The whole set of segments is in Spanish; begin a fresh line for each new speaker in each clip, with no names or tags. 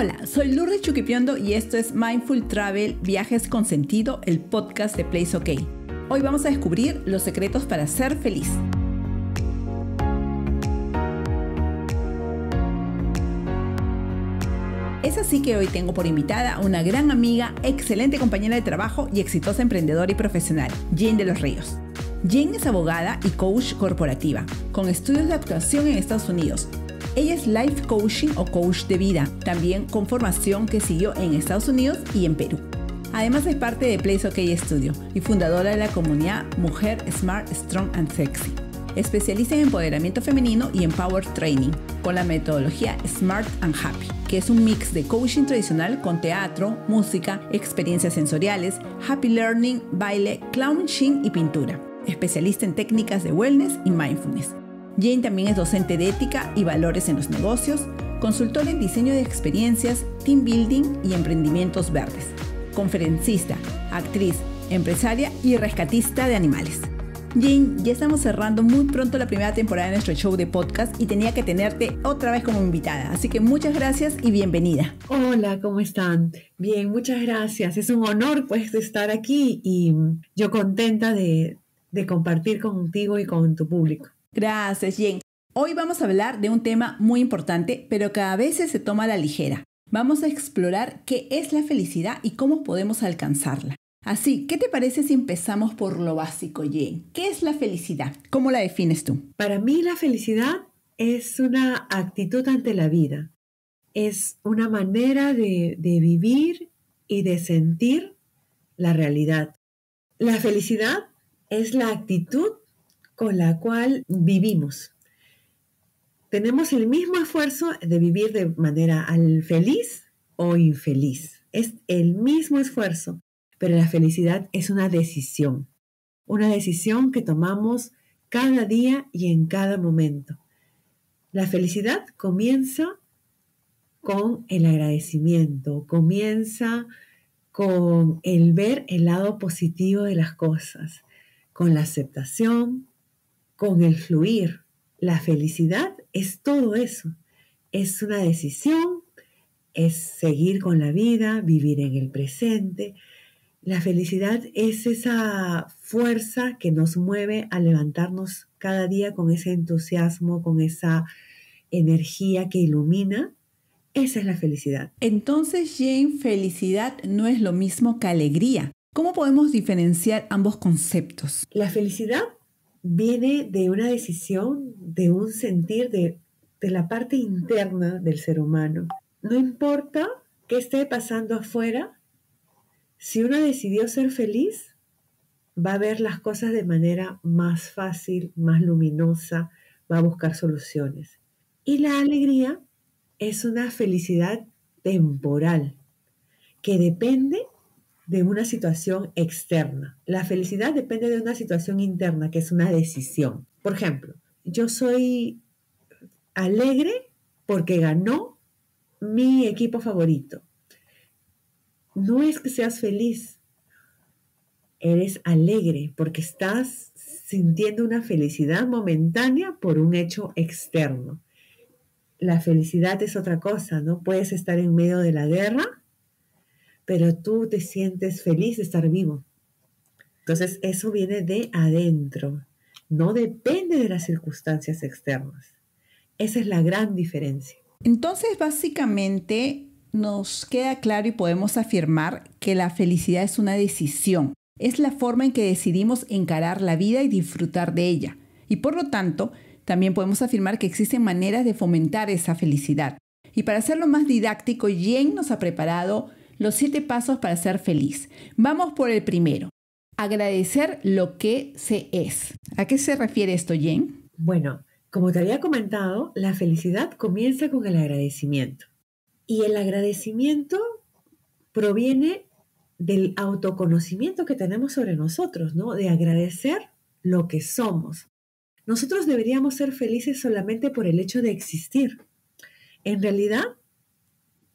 Hola, soy Lourdes Chuquipiondo y esto es Mindful Travel Viajes con Sentido, el podcast de Place OK. Hoy vamos a descubrir los secretos para ser feliz. Es así que hoy tengo por invitada a una gran amiga, excelente compañera de trabajo y exitosa emprendedora y profesional, Jane de los Ríos. Jane es abogada y coach corporativa, con estudios de actuación en Estados Unidos, ella es life coaching o coach de vida, también con formación que siguió en Estados Unidos y en Perú. Además es parte de Place OK Studio y fundadora de la comunidad Mujer Smart, Strong and Sexy. Especialista en empoderamiento femenino y en power training con la metodología Smart and Happy, que es un mix de coaching tradicional con teatro, música, experiencias sensoriales, happy learning, baile, clowning y pintura. Especialista en técnicas de wellness y mindfulness Jane también es docente de ética y valores en los negocios, consultor en diseño de experiencias, team building y emprendimientos verdes, conferencista, actriz, empresaria y rescatista de animales. Jane, ya estamos cerrando muy pronto la primera temporada de nuestro show de podcast y tenía que tenerte otra vez como invitada. Así que muchas gracias y bienvenida.
Hola, ¿cómo están? Bien, muchas gracias. Es un honor pues estar aquí y yo contenta de, de compartir contigo y con tu público. Gracias,
Jen. Hoy vamos a hablar de un tema muy importante, pero que a veces se toma a la ligera. Vamos a explorar qué es la felicidad y cómo podemos alcanzarla. Así, ¿qué te parece si empezamos por lo básico, Jen? ¿Qué es la felicidad? ¿Cómo la defines tú? Para
mí la felicidad es una actitud ante la vida. Es una manera de, de vivir y de sentir la realidad. La felicidad es la actitud con la cual vivimos. Tenemos el mismo esfuerzo de vivir de manera feliz o infeliz. Es el mismo esfuerzo, pero la felicidad es una decisión, una decisión que tomamos cada día y en cada momento. La felicidad comienza con el agradecimiento, comienza con el ver el lado positivo de las cosas, con la aceptación, con el fluir. La felicidad es todo eso. Es una decisión, es seguir con la vida, vivir en el presente. La felicidad es esa fuerza que nos mueve a levantarnos cada día con ese entusiasmo, con esa energía que ilumina. Esa es la felicidad.
Entonces, Jane, felicidad no es lo mismo que alegría. ¿Cómo podemos
diferenciar ambos conceptos? La felicidad viene de una decisión, de un sentir, de, de la parte interna del ser humano. No importa qué esté pasando afuera, si uno decidió ser feliz, va a ver las cosas de manera más fácil, más luminosa, va a buscar soluciones. Y la alegría es una felicidad temporal que depende de una situación externa. La felicidad depende de una situación interna, que es una decisión. Por ejemplo, yo soy alegre porque ganó mi equipo favorito. No es que seas feliz, eres alegre porque estás sintiendo una felicidad momentánea por un hecho externo. La felicidad es otra cosa, ¿no? Puedes estar en medio de la guerra pero tú te sientes feliz de estar vivo. Entonces, eso viene de adentro, no depende de las circunstancias externas. Esa es la gran diferencia.
Entonces, básicamente, nos queda claro y podemos afirmar que la felicidad es una decisión. Es la forma en que decidimos encarar la vida y disfrutar de ella. Y por lo tanto, también podemos afirmar que existen maneras de fomentar esa felicidad. Y para hacerlo más didáctico, Jen nos ha preparado los siete pasos para ser feliz. Vamos por el primero,
agradecer lo que se es. ¿A qué se refiere esto, Jen? Bueno, como te había comentado, la felicidad comienza con el agradecimiento. Y el agradecimiento proviene del autoconocimiento que tenemos sobre nosotros, ¿no? De agradecer lo que somos. Nosotros deberíamos ser felices solamente por el hecho de existir. En realidad,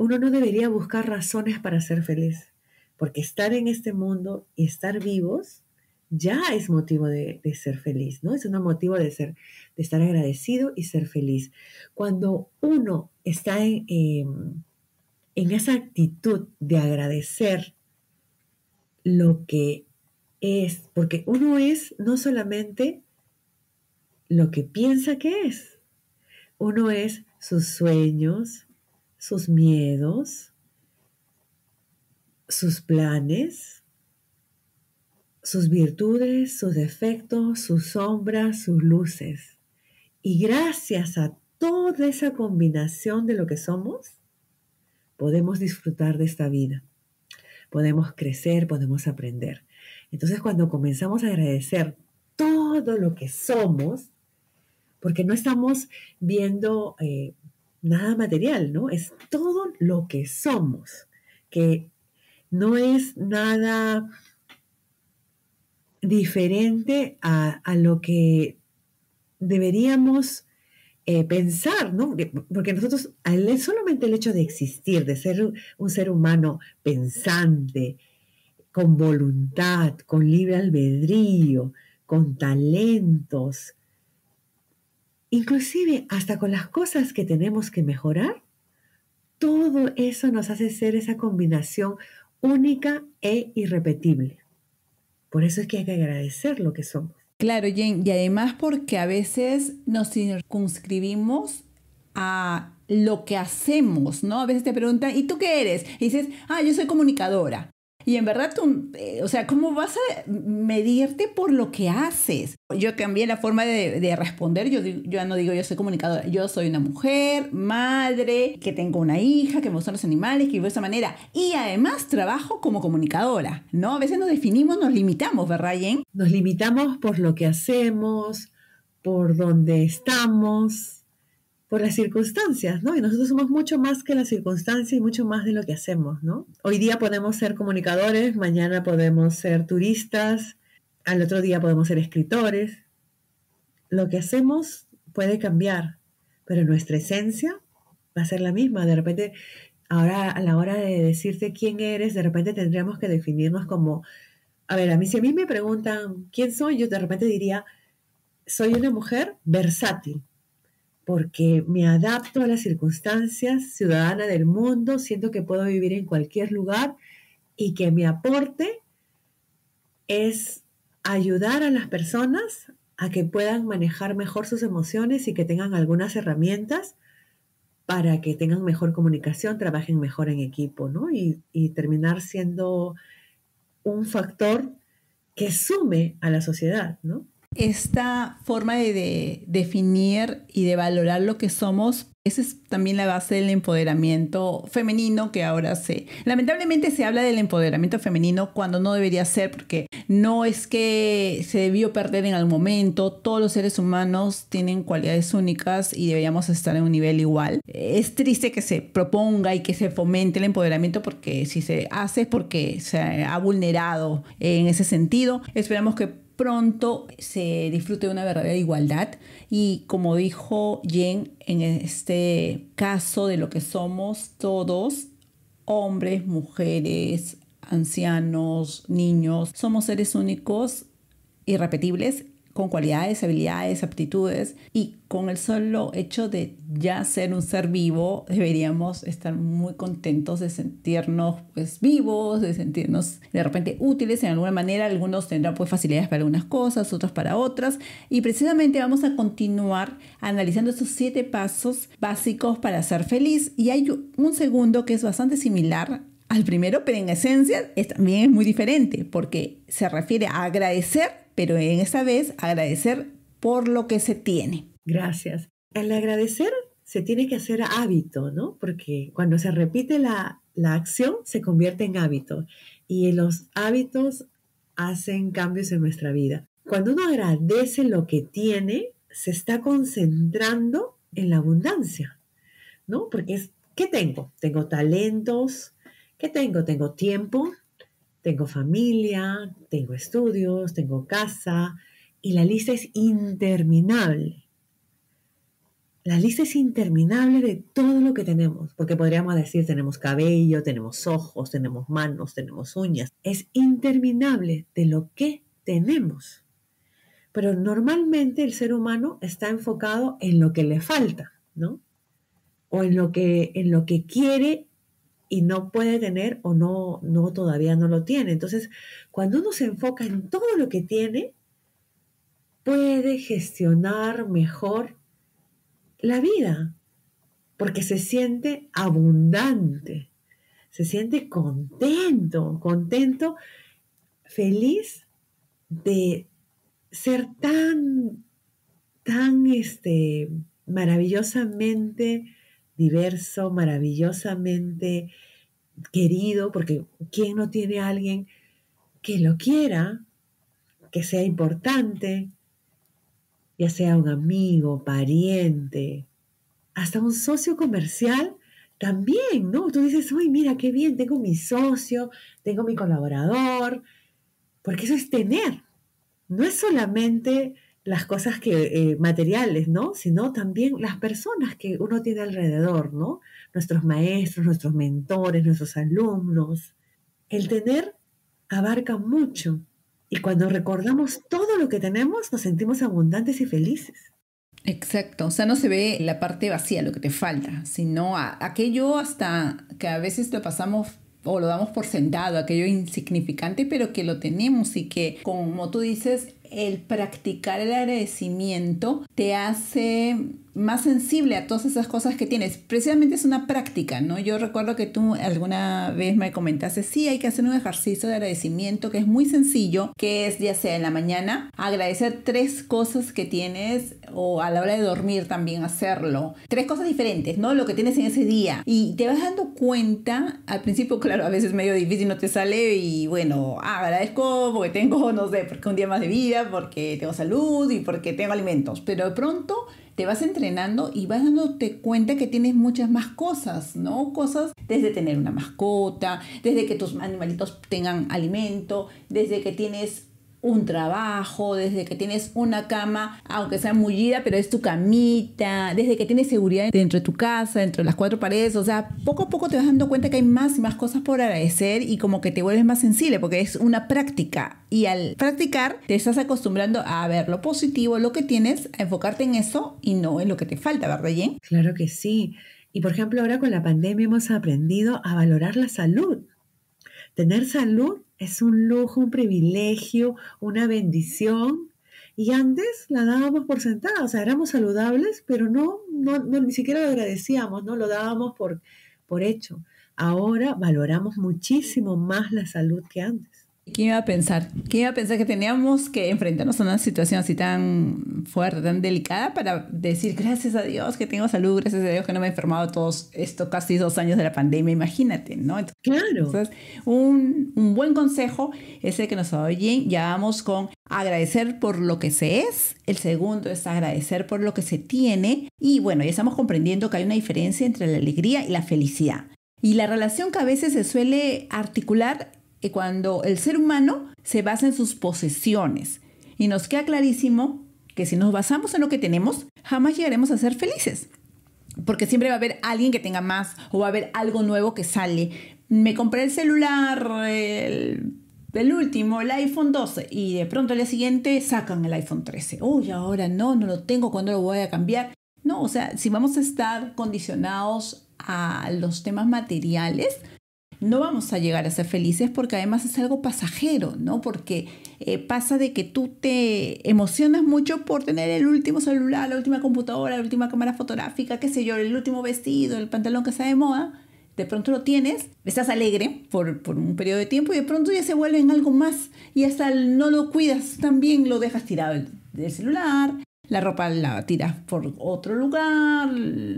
uno no debería buscar razones para ser feliz, porque estar en este mundo y estar vivos ya es motivo de, ser feliz, ¿no? Es un motivo de, ser, de estar agradecido y ser feliz. Cuando uno está em, en esa actitud de agradecer lo que es, porque uno es no solamente lo que piensa que es, uno es sus sueños, sus miedos, sus planes, sus virtudes, sus defectos, sus sombras, sus luces. Y gracias a toda esa combinación de lo que somos, podemos disfrutar de esta vida. Podemos crecer, podemos aprender. Entonces cuando comenzamos a agradecer todo lo que somos, porque no estamos viendo eh, nada material, ¿no? Es todo lo que somos, que no es nada diferente a, lo que deberíamos eh, pensar, ¿no? Porque nosotros, solamente el hecho de existir, de ser un, ser humano pensante, con voluntad, con libre albedrío, con talentos, inclusive hasta con las cosas que tenemos que mejorar, todo eso nos hace ser esa combinación única e irrepetible. Por eso es que hay que agradecer lo que somos.
Claro, Jen, y además porque a veces nos circunscribimos a lo que hacemos, ¿no? A veces te preguntan, ¿y tú qué eres? Y dices, ah, yo soy comunicadora. Y en verdad, tú, eh, o sea, ¿cómo vas a medirte por lo que haces? Yo cambié la forma de, responder. Yo, yo no digo yo soy comunicadora. Yo soy una mujer, madre, que tengo una hija, que me gustan los animales, que vivo de esa manera. Y además trabajo como comunicadora, ¿no? A veces nos definimos, nos
limitamos, ¿verdad, Jen? Nos limitamos por lo que hacemos, por dónde estamos, por las circunstancias, ¿no? Y nosotros somos mucho más que las circunstancias y mucho más de lo que hacemos, ¿no? Hoy día podemos ser comunicadores, mañana podemos ser turistas, al otro día podemos ser escritores. Lo que hacemos puede cambiar, pero nuestra esencia va a ser la misma. De repente, ahora a la hora de decirte quién eres, de repente tendríamos que definirnos como, a ver, a mí si a mí me preguntan quién soy, yo de repente diría, soy una mujer versátil, porque me adapto a las circunstancias ciudadana del mundo, siento que puedo vivir en cualquier lugar y que mi aporte es ayudar a las personas a que puedan manejar mejor sus emociones y que tengan algunas herramientas para que tengan mejor comunicación, trabajen mejor en equipo, ¿no? Y, terminar siendo un factor que sume a la sociedad, ¿no?
esta forma de, definir y de valorar lo que somos, esa es también la base del empoderamiento femenino que ahora se... Lamentablemente se habla del empoderamiento femenino cuando no debería ser, porque no es que se debió perder en algún momento, todos los seres humanos tienen cualidades únicas y deberíamos estar en un nivel igual. Es triste que se proponga y que se fomente el empoderamiento porque si se hace es porque se ha vulnerado en ese sentido. Esperamos que pronto se disfrute de una verdadera igualdad y como dijo Jen en este caso de lo que somos todos, hombres, mujeres, ancianos, niños, somos seres únicos, irrepetibles con cualidades, habilidades, aptitudes y con el solo hecho de ya ser un ser vivo deberíamos estar muy contentos de sentirnos pues vivos, de sentirnos de repente útiles en alguna manera, algunos tendrán pues facilidades para algunas cosas, otros para otras y precisamente vamos a continuar analizando esos siete pasos básicos para ser feliz y hay un segundo que es bastante similar al primero, pero en esencia también es muy diferente porque se refiere a agradecer pero en esta vez agradecer por lo que se tiene.
Gracias. El agradecer se tiene que hacer hábito, ¿no? Porque cuando se repite la, la acción se convierte en hábito y los hábitos hacen cambios en nuestra vida. Cuando uno agradece lo que tiene, se está concentrando en la abundancia, ¿no? Porque es, ¿qué tengo? Tengo talentos, ¿qué tengo? Tengo tiempo, tengo familia, tengo estudios, tengo casa, y la lista es interminable. La lista es interminable de todo lo que tenemos, porque podríamos decir tenemos cabello, tenemos ojos, tenemos manos, tenemos uñas. Es interminable de lo que tenemos. Pero normalmente el ser humano está enfocado en lo que le falta, ¿no? O en lo que, en lo que quiere y no puede tener o no, no todavía no lo tiene. Entonces, cuando uno se enfoca en todo lo que tiene, puede gestionar mejor la vida, porque se siente abundante, se siente contento, contento, feliz de ser tan, tan este, maravillosamente diverso, maravillosamente querido, porque ¿quién no tiene alguien que lo quiera, que sea importante, ya sea un amigo, pariente, hasta un socio comercial? También, ¿no? Tú dices, uy, mira, qué bien, tengo mi socio, tengo mi colaborador, porque eso es tener, no es solamente las cosas que, eh, materiales, ¿no? Sino también las personas que uno tiene alrededor, ¿no? Nuestros maestros, nuestros mentores, nuestros alumnos. El tener abarca mucho y cuando recordamos todo lo que tenemos nos sentimos abundantes y felices.
Exacto, o sea, no se ve la parte vacía, lo que te falta, sino aquello hasta que a veces lo pasamos o lo damos por sentado, aquello insignificante, pero que lo tenemos y que, como tú dices, el practicar el agradecimiento te hace más sensible a todas esas cosas que tienes. Precisamente es una práctica, ¿no? Yo recuerdo que tú alguna vez me comentaste, sí, hay que hacer un ejercicio de agradecimiento que es muy sencillo, que es ya sea en la mañana, agradecer tres cosas que tienes o a la hora de dormir también hacerlo. Tres cosas diferentes, ¿no? Lo que tienes en ese día. Y te vas dando cuenta, al principio, claro, a veces es medio difícil, no te sale y bueno, ah, agradezco porque tengo, no sé, porque un día más de vida, porque tengo salud y porque tengo alimentos. Pero de pronto te vas entrenando y vas dándote cuenta que tienes muchas más cosas, ¿no? Cosas desde tener una mascota, desde que tus animalitos tengan alimento, desde que tienes un trabajo, desde que tienes una cama, aunque sea mullida, pero es tu camita, desde que tienes seguridad dentro de tu casa, dentro de las cuatro paredes, o sea, poco a poco te vas dando cuenta que hay más y más cosas por agradecer y como que te vuelves más sensible porque es una práctica y al practicar te estás acostumbrando a ver lo positivo, lo que tienes, a enfocarte en eso y no
en lo que te falta, ¿verdad, Claro que sí. Y por ejemplo, ahora con la pandemia hemos aprendido a valorar la salud. Tener salud es un lujo, un privilegio, una bendición. Y antes la dábamos por sentada, o sea, éramos saludables, pero no, ni siquiera lo agradecíamos, no lo dábamos por, por hecho. Ahora valoramos muchísimo más la salud que antes. ¿Quién iba
a pensar? ¿Qué iba a pensar que teníamos que enfrentarnos a una situación así tan fuerte, tan delicada para decir gracias a Dios que tengo salud, gracias a Dios que no me he enfermado todos estos casi dos años de la pandemia, imagínate, ¿no? claro. Entonces, un, un, buen consejo es el que nos oyen, ya vamos con agradecer por lo que se es, el segundo es agradecer por lo que se tiene y bueno, ya estamos comprendiendo que hay una diferencia entre la alegría y la felicidad. Y la relación que a veces se suele articular cuando el ser humano se basa en sus posesiones y nos queda clarísimo que si nos basamos en lo que tenemos, jamás llegaremos a ser felices. Porque siempre va a haber alguien que tenga más o va a haber algo nuevo que sale. Me compré el celular, el, último, el iPhone 12, y de pronto al día siguiente sacan el iPhone 13. Uy, ahora no, no lo tengo, ¿cuándo lo voy a cambiar? No, o sea, si vamos a estar condicionados a los temas materiales, no vamos a llegar a ser felices porque además es algo pasajero, ¿no? Porque eh, pasa de que tú te emocionas mucho por tener el último celular, la última computadora, la última cámara fotográfica, qué sé yo, el último vestido, el pantalón que está de moda. De pronto lo tienes, estás alegre por, un periodo de tiempo y de pronto ya se vuelve en algo más y hasta no lo cuidas también, lo dejas tirado del celular, la ropa la tiras por otro lugar,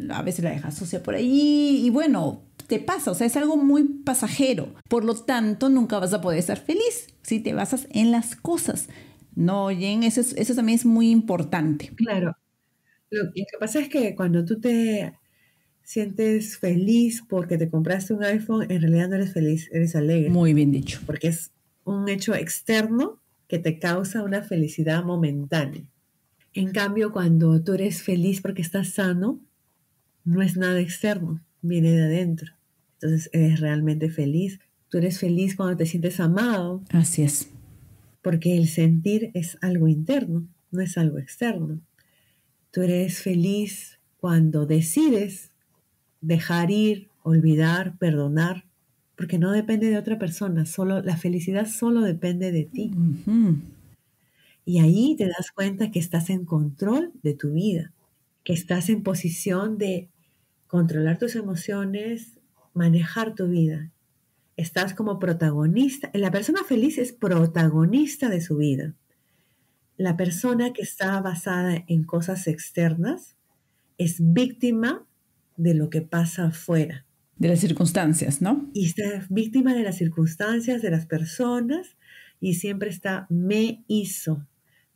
a veces la dejas sucia por allí y bueno, te pasa, o sea, es algo muy pasajero. Por lo tanto, nunca vas a poder estar feliz si te basas en las
cosas. No, Jen, eso, eso también es muy importante. Claro. Lo, que pasa es que cuando tú te sientes feliz porque te compraste un iPhone, en realidad no eres feliz, eres alegre. Muy bien dicho. Porque es un hecho externo que te causa una felicidad momentánea. En cambio, cuando tú eres feliz porque estás sano, no es nada externo, viene de adentro. Entonces eres realmente feliz. Tú eres feliz cuando te sientes amado. Así es. Porque el sentir es algo interno, no es algo externo. Tú eres feliz cuando decides dejar ir, olvidar, perdonar, porque no depende de otra persona, solo la felicidad solo depende de ti. Y ahí te das cuenta que estás en control de tu vida, que estás en posición de controlar tus emociones, manejar tu vida. Estás como protagonista. La persona feliz es protagonista de su vida. La persona que está basada en cosas externas es víctima de lo que pasa afuera. De las circunstancias, ¿no? Y está víctima de las circunstancias, de las personas, y siempre está me hizo,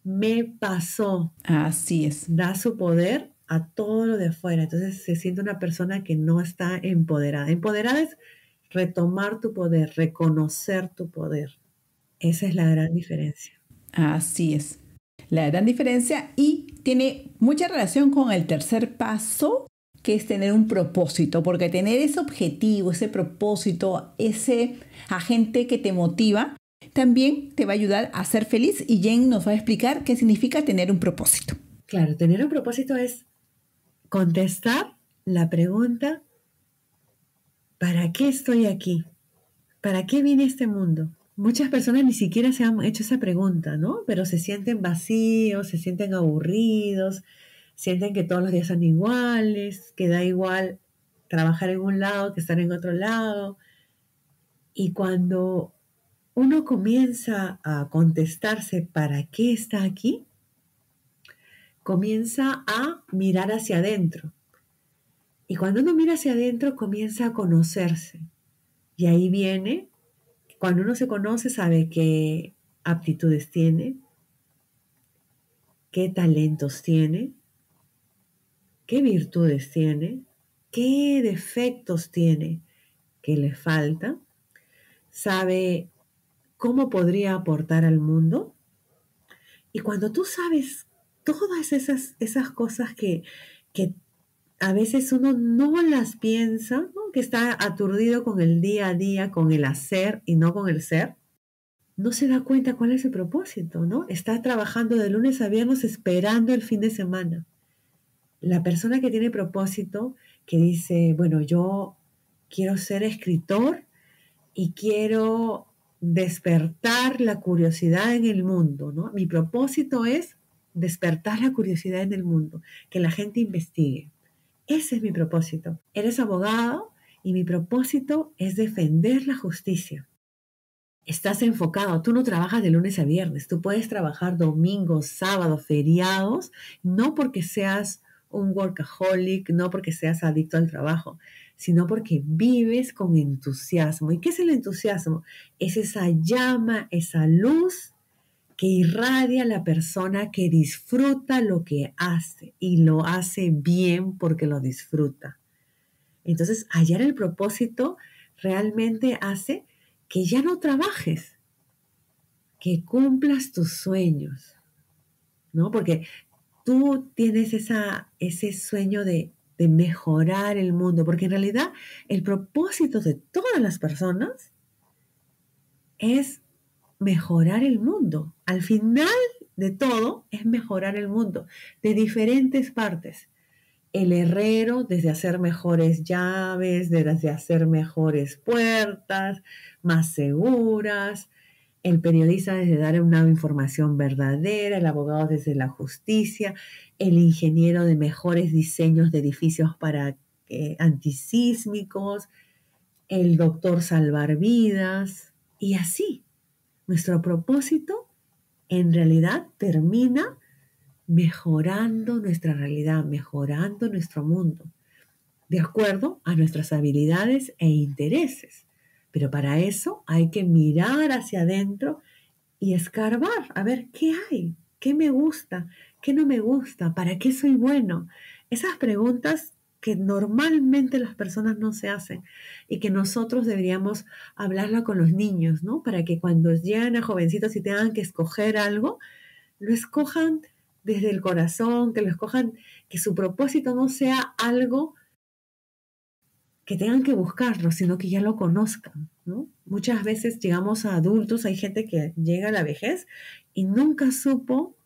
me pasó. Así es. Da su poder a todo lo de afuera. Entonces se siente una persona que no está empoderada. Empoderada es retomar tu poder, reconocer tu poder. Esa es la gran diferencia.
Así es. La gran diferencia y tiene mucha relación con el tercer paso, que es tener un propósito, porque tener ese objetivo, ese propósito, ese agente que te motiva, también te va a ayudar a ser feliz y Jen nos va a explicar qué significa tener un propósito.
Claro, tener un propósito es contestar la pregunta, ¿para qué estoy aquí? ¿Para qué viene este mundo? Muchas personas ni siquiera se han hecho esa pregunta, ¿no? Pero se sienten vacíos, se sienten aburridos, sienten que todos los días son iguales, que da igual trabajar en un lado que estar en otro lado. Y cuando uno comienza a contestarse para qué está aquí, comienza a mirar hacia adentro. Y cuando uno mira hacia adentro, comienza a conocerse. Y ahí viene, cuando uno se conoce, sabe qué aptitudes tiene, qué talentos tiene, qué virtudes tiene, qué defectos tiene, qué le falta, sabe cómo podría aportar al mundo. Y cuando tú sabes todas esas, esas cosas que, que a veces uno no las piensa, que está aturdido con el día a día, con el hacer y no con el ser, no se da cuenta cuál es el propósito, ¿no? Está trabajando de lunes a viernes esperando el fin de semana. La persona que tiene propósito, que dice, bueno, yo quiero ser escritor y quiero despertar la curiosidad en el mundo, ¿no? Mi propósito es despertar la curiosidad en el mundo, que la gente investigue. Ese es mi propósito. Eres abogado y mi propósito es defender la justicia. Estás enfocado, tú no trabajas de lunes a viernes, tú puedes trabajar domingos, sábados, feriados, no porque seas un workaholic, no porque seas adicto al trabajo, sino porque vives con entusiasmo. ¿Y qué es el entusiasmo? Es esa llama, esa luz que irradia la persona que disfruta lo que hace y lo hace bien porque lo disfruta. Entonces, hallar el propósito realmente hace que ya no trabajes, que cumplas tus sueños, ¿no? Porque tú tienes esa, ese sueño de, de mejorar el mundo, porque en realidad el propósito de todas las personas es mejorar el mundo. Al final de todo es mejorar el mundo de diferentes partes. El herrero desde hacer mejores llaves, desde hacer mejores puertas, más seguras, el periodista desde dar una información verdadera, el abogado desde la justicia, el ingeniero de mejores diseños de edificios para eh, antisísmicos, el doctor salvar vidas y así. Nuestro propósito en realidad termina mejorando nuestra realidad, mejorando nuestro mundo, de acuerdo a nuestras habilidades e intereses. Pero para eso hay que mirar hacia adentro y escarbar, a ver qué hay, qué me gusta, qué no me gusta, para qué soy bueno. Esas preguntas que normalmente las personas no se hacen y que nosotros deberíamos hablarlo con los niños, ¿no? Para que cuando lleguen a jovencitos y tengan que escoger algo, lo escojan desde el corazón, que lo escojan, que su propósito no sea algo que tengan que buscarlo, sino que ya lo conozcan, ¿no? Muchas veces llegamos a adultos, hay gente que llega a la vejez y nunca supo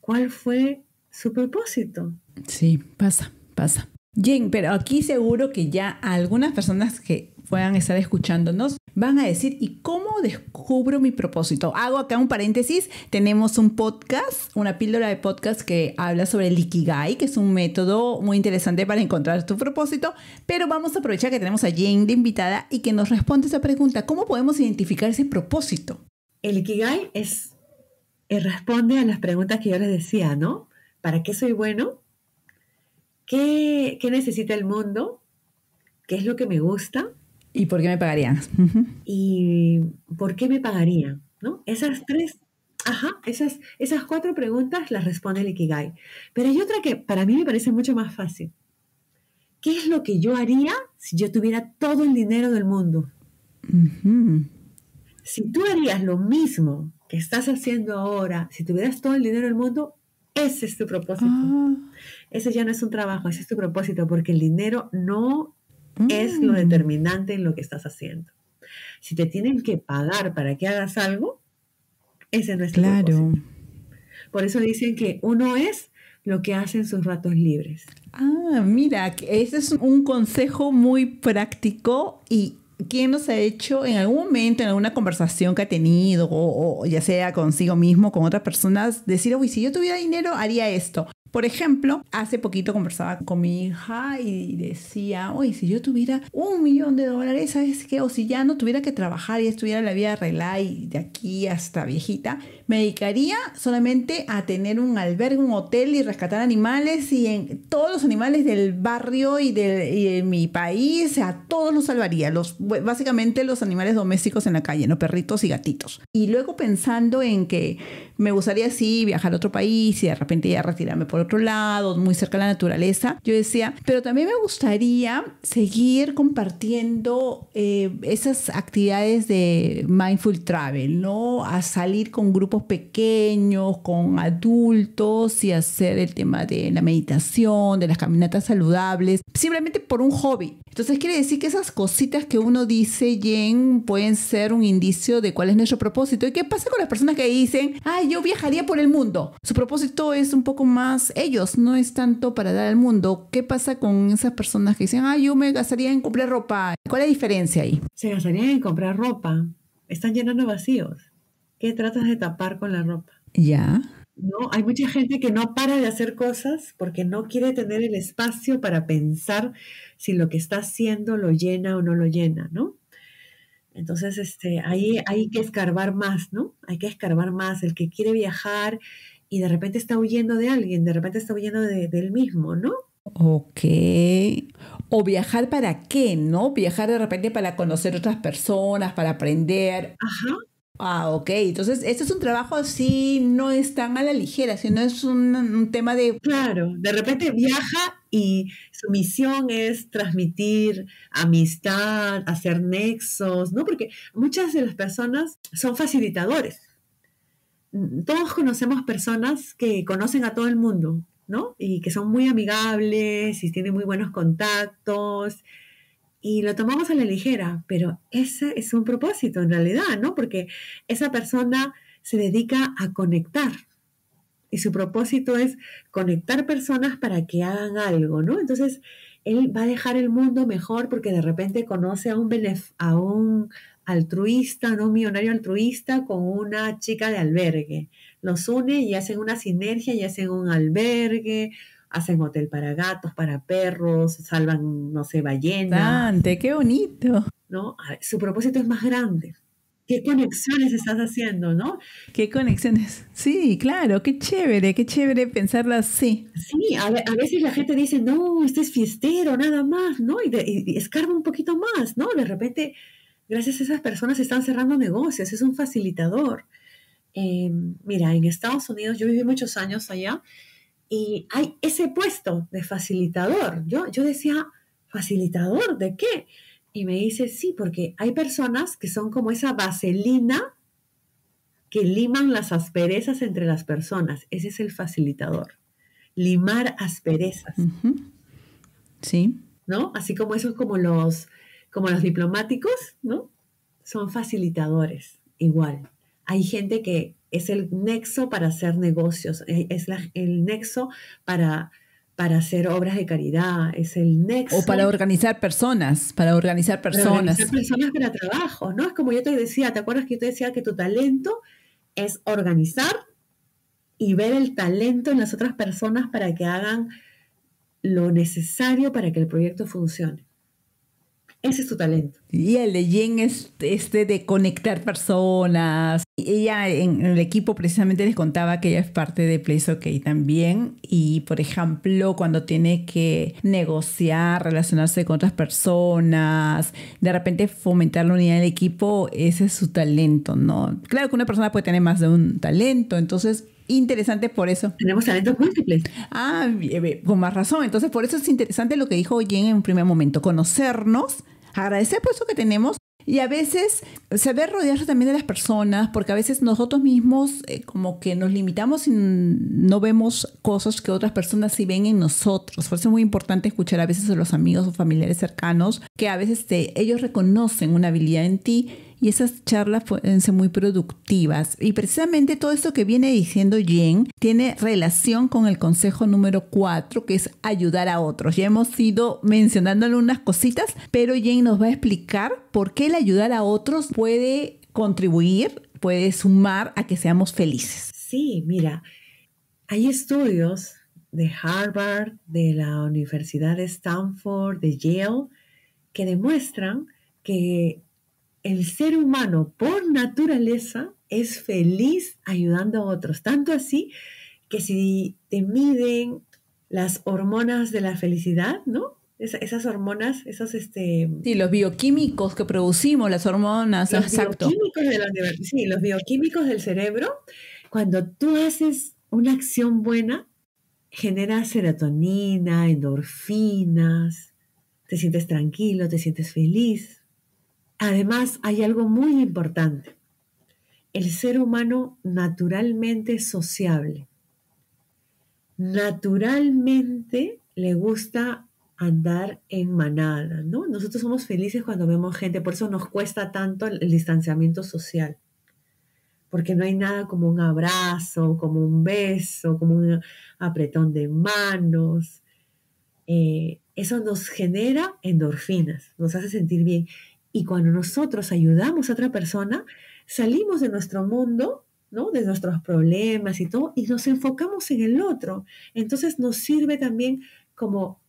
cuál fue su propósito.
Sí, pasa pasa. Jen, pero aquí seguro que ya algunas personas que puedan estar escuchándonos van a decir, ¿y cómo descubro mi propósito? Hago acá un paréntesis, tenemos un podcast, una píldora de podcast que habla sobre el Ikigai, que es un método muy interesante para encontrar tu propósito, pero vamos a aprovechar que tenemos a Jane de invitada y
que nos responde esa pregunta, ¿cómo podemos identificar ese propósito? El Ikigai es, eh, responde a las preguntas que yo les decía, ¿no? ¿Para qué soy bueno? ¿qué, necesita el mundo? ¿Qué es lo que me gusta? ¿Y por qué me pagarían? ¿Y por qué me pagarían? ¿No? Esas tres, ajá, esas, esas cuatro preguntas las responde el Ikigai. Pero hay otra que para mí me parece mucho más fácil. ¿Qué es lo que yo haría si yo tuviera todo el dinero del mundo? Si tú harías lo mismo que estás haciendo ahora, si tuvieras todo el dinero del mundo, ese es tu propósito. Ah ese ya no es un trabajo, ese es tu propósito, porque el dinero no es lo mm. determinante en lo que estás haciendo. Si te tienen que pagar para que hagas algo, ese no es tu propósito. Por eso dicen que uno es lo que hace en sus ratos libres.
Ah, mira, ese es un consejo muy práctico y quien nos ha hecho en algún momento, en alguna conversación que ha tenido, o, ya sea consigo mismo, con otras personas, decir, uy, si yo tuviera dinero, haría esto? Por ejemplo, hace poquito conversaba con mi hija y decía, oye, si yo tuviera un millón de dólares, ¿sabes qué? O si ya no tuviera que trabajar y estuviera la vida relay y de aquí hasta viejita, me dedicaría solamente a tener un albergue, un hotel y rescatar animales y en todos los animales del barrio y de, mi país, a todos los salvaría, los, básicamente los animales domésticos en la calle, ¿no? perritos y gatitos. Y luego pensando en que me gustaría sí viajar a otro país y de repente ya retirarme por otro lado, muy cerca de la naturaleza, yo decía, pero también me gustaría seguir compartiendo eh, esas actividades de mindful travel, ¿no? A salir con grupos pequeños, con adultos y hacer el tema de la meditación, de las caminatas saludables, simplemente por un hobby. Entonces quiere decir que esas cositas que uno dice, Jen, pueden ser un indicio de cuál es nuestro propósito. ¿Y qué pasa con las personas que dicen, ay, yo viajaría por el mundo? Su propósito es un poco más ellos, no es tanto para dar al mundo. ¿Qué pasa con esas personas que dicen, ay, yo me gastaría en comprar ropa? ¿Cuál es la diferencia ahí?
Se gastarían en comprar ropa. Están llenando vacíos. ¿Qué tratas de tapar con la ropa. Ya. ¿No? Hay mucha gente que no para de hacer cosas porque no quiere tener el espacio para pensar si lo que está haciendo lo llena o no lo llena, ¿no? Entonces, este, ahí hay que escarbar más, ¿no? Hay que escarbar más. El que quiere viajar y de repente está huyendo de alguien, de repente está huyendo de, él mismo, ¿no? Ok. O viajar para qué, ¿no? Viajar de repente para
conocer otras personas, para aprender. Ajá. Ah, ok. Entonces, este es un trabajo así, no es tan a la ligera, sino es
un, un tema de... Claro, de repente viaja y su misión es transmitir amistad, hacer nexos, ¿no? Porque muchas de las personas son facilitadores. Todos conocemos personas que conocen a todo el mundo, ¿no? Y que son muy amigables y tienen muy buenos contactos y lo tomamos a la ligera, pero ese es un propósito en realidad, ¿no? Porque esa persona se dedica a conectar y su propósito es conectar personas para que hagan algo, ¿no? Entonces, él va a dejar el mundo mejor porque de repente conoce a un, a un altruista, ¿no? un millonario altruista con una chica de albergue. Los une y hacen una sinergia y hacen un albergue, hacen hotel para gatos, para perros, salvan, no sé, ballenas. ¡Dante, qué bonito! ¿no? Su propósito es más grande. ¿Qué conexiones estás haciendo, no? ¿Qué conexiones? Sí, claro, qué chévere, qué chévere pensarlo así. Sí, a, veces la gente dice, no, este es fiestero, nada más, ¿no? Y, escarba un poquito más, ¿no? De repente, gracias a esas personas están cerrando negocios, es un facilitador. Em, mira, en Estados Unidos, yo viví muchos años allá, y hay ese puesto de facilitador. Yo, yo decía, ¿facilitador de qué? Y me dice, sí, porque hay personas que son como esa vaselina que liman las asperezas entre las personas. Ese es el facilitador. Limar asperezas. Sí. ¿No? Así como esos como los, como los diplomáticos, ¿no? Son facilitadores, igual. Hay gente que es el nexo para hacer negocios, eh, es el nexo para para hacer obras de caridad, es el nexo. O para organizar
personas, para organizar personas. Para organizar
personas para trabajo, ¿no? Es como yo te decía, ¿te acuerdas que yo te decía que tu talento es organizar y ver el talento en las otras personas para que hagan lo necesario para que el proyecto funcione? Ese es su talento. Y el
de Jen es este de conectar personas. Ella en el equipo precisamente les contaba que ella es parte de Place OK también. Y por ejemplo, cuando tiene que negociar, relacionarse con otras personas, de repente fomentar la unidad del equipo, ese es su talento, ¿no? Claro que una persona puede tener más de un talento, entonces Interesante por eso. Tenemos talentos múltiples. Ah, eh, con más razón. Entonces, por eso es interesante lo que dijo Jen en un primer momento, conocernos agradecer por eso que tenemos y a veces saber rodearse también de las personas, porque a veces nosotros mismos eh, como que nos limitamos y no vemos cosas que otras personas sí ven en nosotros. Por eso es muy importante escuchar a veces a los amigos o familiares cercanos, que a veces te, ellos reconocen una habilidad en ti y esas charlas pueden ser muy productivas. Y precisamente todo esto que viene diciendo Jen tiene relación con el consejo número cuatro, que es ayudar a otros. Ya hemos ido mencionándole unas cositas, pero Jen nos va a explicar por qué el ayudar a otros puede contribuir, puede sumar a que seamos felices.
Sí, mira, hay estudios de Harvard, de la Universidad de Stanford, de Yale, que demuestran que el ser humano por naturaleza es feliz ayudando a otros. Tanto así que si te miden las hormonas de la felicidad, ¿no? esas hormonas, esos este... Sí, los bioquímicos que
producimos,
las hormonas, los Bioquímicos los, sí, los bioquímicos del cerebro, cuando tú haces una acción buena, genera serotonina, endorfinas, te sientes tranquilo, te sientes feliz. Además, hay algo muy importante. El ser humano naturalmente sociable. Naturalmente le gusta andar en manada, ¿no? Nosotros somos felices cuando vemos gente, por eso nos cuesta tanto el, distanciamiento social, porque no hay nada como un abrazo, como un beso, como un apretón de manos. Eh, eso nos genera endorfinas, nos hace sentir bien y cuando nosotros ayudamos a otra persona, salimos de nuestro mundo, ¿no? De nuestros problemas y todo, y nos enfocamos en el otro. Entonces nos sirve también como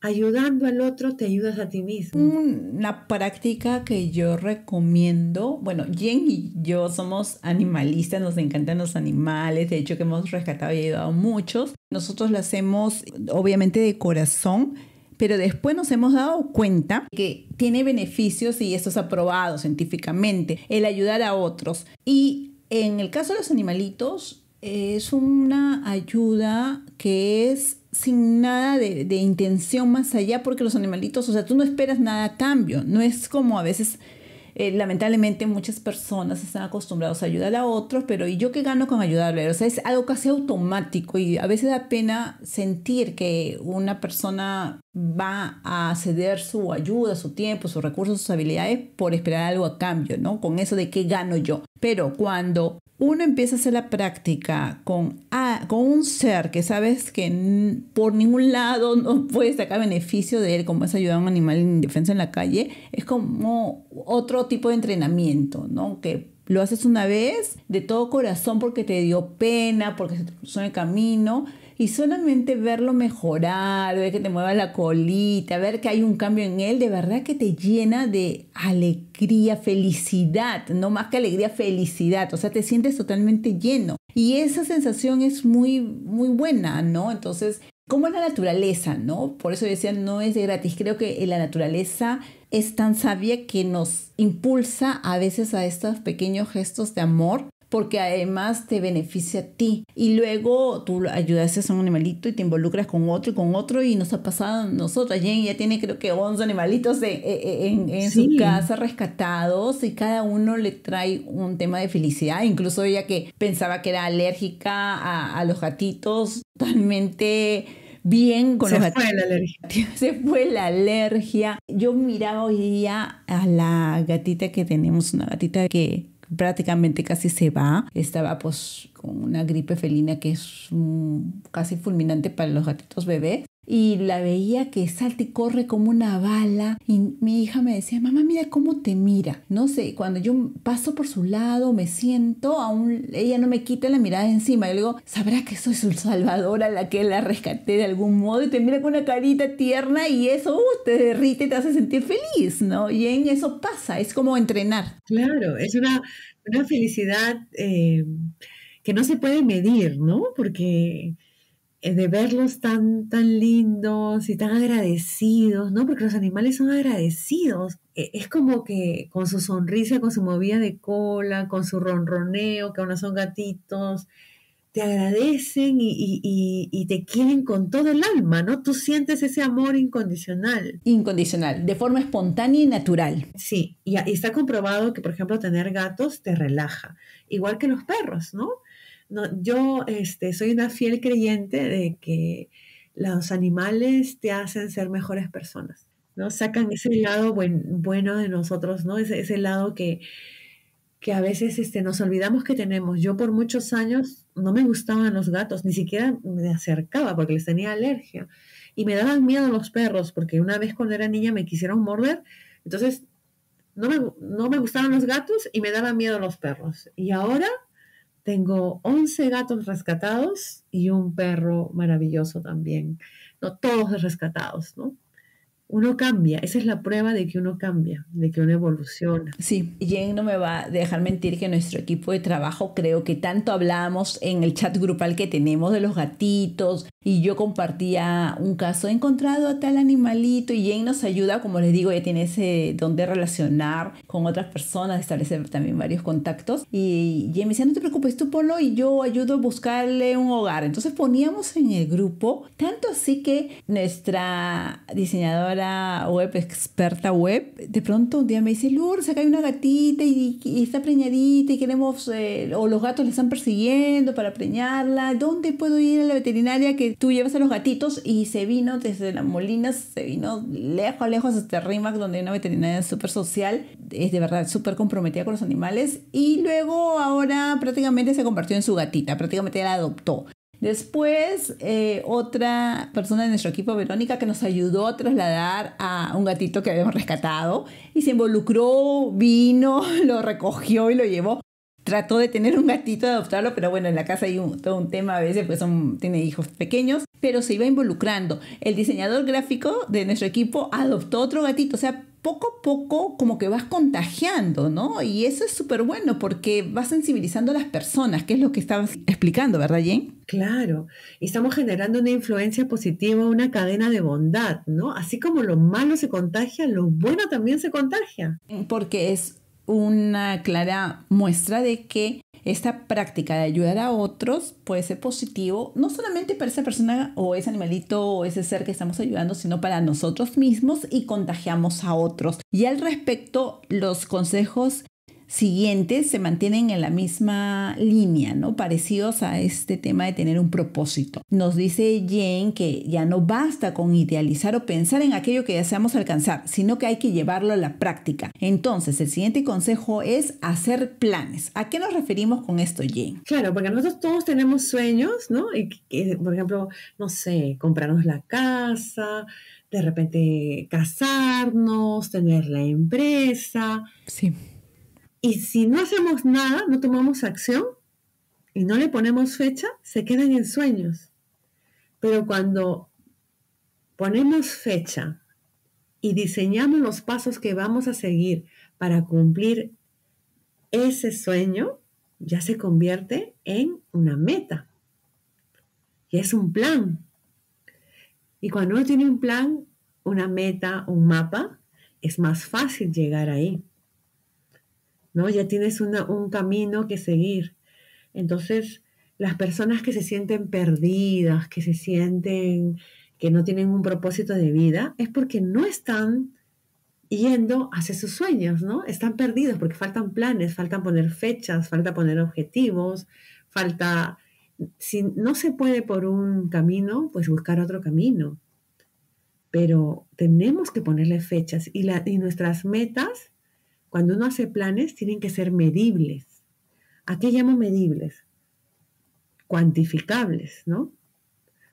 ayudando al otro, te ayudas a ti mismo. Una práctica
que yo recomiendo, bueno, Jen y yo somos animalistas, nos encantan los animales, de hecho que hemos rescatado y ayudado a muchos. Nosotros lo hacemos obviamente de corazón pero después nos hemos dado cuenta que tiene beneficios y esto es aprobado científicamente, el ayudar a otros. Y en el caso de los animalitos, es una ayuda que es sin nada de, intención más allá, porque los animalitos, o sea, tú no esperas nada a cambio, no es como a veces eh, lamentablemente muchas personas están acostumbradas a ayudar a otros, pero ¿y yo qué gano con ayudarle? O sea, es algo casi automático y a veces da pena sentir que una persona va a ceder su ayuda, su tiempo, sus recursos, sus habilidades por esperar algo a cambio, ¿no? Con eso de qué gano yo. Pero cuando uno empieza a hacer la práctica con, con un ser que sabes que por ningún lado no puedes sacar beneficio de él, como es ayudar a un animal en defensa en la calle, es como otro tipo de entrenamiento, ¿no? Que lo haces una vez de todo corazón porque te dio pena, porque se te cruzó en el camino y solamente verlo mejorar, ver que te mueva la colita, ver que hay un cambio en él, de verdad que te llena de alegría, felicidad, no más que alegría, felicidad, o sea, te sientes totalmente lleno. Y esa sensación es muy, muy buena, ¿no? Entonces, como la naturaleza, ¿no? Por eso decía, no es de gratis. Creo que la naturaleza es tan sabia que nos impulsa a veces a estos pequeños gestos de amor porque además te beneficia a ti. Y luego tú ayudas a un animalito y te involucras con otro y con otro y nos ha pasado nosotros. Jenny ya tiene creo que 11 animalitos eh, eh, en, en, su casa rescatados y cada uno le trae un tema de felicidad. Incluso ella que pensaba que era alérgica a, los gatitos, totalmente bien con se fue la alergia. Se fue la alergia. Yo miraba hoy día a la gatita que tenemos, una gatita que prácticamente casi se va. Estaba pues con una gripe felina que es mm, casi fulminante para los gatitos bebés y la veía que salta y corre como una bala y mi hija me decía, mamá, mira cómo te mira. No sé, cuando yo paso por su lado, me siento, aún ella no me quita la mirada encima. Yo le digo, sabrá que soy su salvadora, la que la rescaté de algún modo y te mira con una carita tierna y eso uh, te derrite te hace sentir feliz, ¿no? Y en eso
pasa, es como entrenar. Claro, es una, una felicidad eh, que no se puede medir, ¿no? Porque eh, de verlos tan, tan lindos y tan agradecidos, ¿no? Porque los animales son agradecidos. E, es como que con su sonrisa, con su movida de cola, con su ronroneo, que aún son gatitos, te agradecen y, y, te quieren con todo el alma, ¿no? Tú sientes ese amor incondicional. Incondicional, de forma espontánea y natural. Sí, y está comprobado que, por ejemplo, tener gatos te relaja, igual que los perros, ¿no? No, yo este, soy una fiel creyente de que los animales te hacen ser mejores personas, ¿no? Sacan ese lado bueno de nosotros, ¿no? Ese, ese lado que, que a veces este, nos olvidamos que tenemos. Yo por muchos años no me gustaban los gatos, ni siquiera me acercaba porque les tenía alergia. Y me daban miedo los perros, porque una vez cuando era niña me quisieron morder, entonces no me, no me gustaban los gatos y me daban miedo los perros. Y ahora tengo 11 gatos rescatados y un perro maravilloso también. No todos rescatados, ¿no? uno cambia, esa es la prueba de que uno cambia, de que uno
evoluciona. Sí, Jen no me va a dejar mentir que nuestro equipo de trabajo creo que tanto hablamos en el chat grupal que tenemos de los gatitos y yo compartía un caso, he encontrado a tal animalito y Jen nos ayuda, como les digo, ella tiene ese don de relacionar con otras personas, establecer también varios contactos y Jen me decía, no te preocupes, tú ponlo y yo ayudo a buscarle un hogar. Entonces poníamos en el grupo, tanto así que nuestra diseñadora web, experta web, de pronto un día me dice, Lourdes, acá hay una gatita y, está preñadita y queremos, eh, o los gatos le están persiguiendo para preñarla, ¿dónde puedo ir a la veterinaria que tú llevas a los gatitos? Y se vino desde las molinas, se vino lejos, lejos hasta Rimac, donde hay una veterinaria súper social, es de verdad súper comprometida con los animales, y luego ahora prácticamente se convirtió en su gatita, prácticamente la adoptó. Después, eh, otra persona de nuestro equipo, Verónica, que nos ayudó a trasladar a un gatito que habíamos rescatado y se involucró, vino, lo recogió y lo llevó. Trató de tener un gatito, de adoptarlo, pero bueno, en la casa hay todo un tema a veces, pues son, tiene hijos pequeños, pero se iba involucrando. El diseñador gráfico de nuestro equipo adoptó otro gatito, o sea, poco a poco como que vas contagiando, ¿no? Y eso es súper bueno porque vas sensibilizando a las personas, que es lo que
estabas explicando, ¿verdad, Jen? Claro, y estamos generando una influencia positiva, una cadena de bondad, ¿no? Así como lo malo se contagia, lo bueno también se contagia.
Porque es una clara muestra de que esta práctica de ayudar a otros puede ser positivo, no solamente para esa persona o ese animalito o ese ser que estamos ayudando, sino para nosotros mismos y contagiamos a otros. Y al respecto, los consejos siguientes se mantienen en la misma línea, ¿no? Parecidos a este tema de tener un propósito. Nos dice Jane que ya no basta con idealizar o pensar en aquello que deseamos alcanzar, sino que hay que llevarlo a la práctica. Entonces, el siguiente consejo es hacer planes. ¿A qué nos referimos con esto, Jane? Claro, porque
nosotros todos tenemos sueños, ¿no? Y, por ejemplo, no sé, comprarnos la casa, de repente casarnos, tener la empresa. Sí. Y si no hacemos nada, no tomamos acción y no le ponemos fecha, se quedan en sueños. Pero cuando ponemos fecha y diseñamos los pasos que vamos a seguir para cumplir ese sueño, ya se convierte en una meta. Y es un plan. Y cuando uno tiene un plan, una meta, un mapa, es más fácil llegar ahí. Ya tienes un camino que seguir. Entonces, las personas que se sienten perdidas, que se sienten que no tienen un propósito de vida, es porque no están yendo hacia sus sueños, ¿no? Están perdidos porque faltan planes, faltan poner fechas, falta poner objetivos, falta... Si no se puede por un camino, pues buscar otro camino. Pero tenemos que ponerle fechas y, y nuestras metas cuando uno hace planes, tienen que ser medibles. ¿A qué llamo medibles? Cuantificables, ¿no?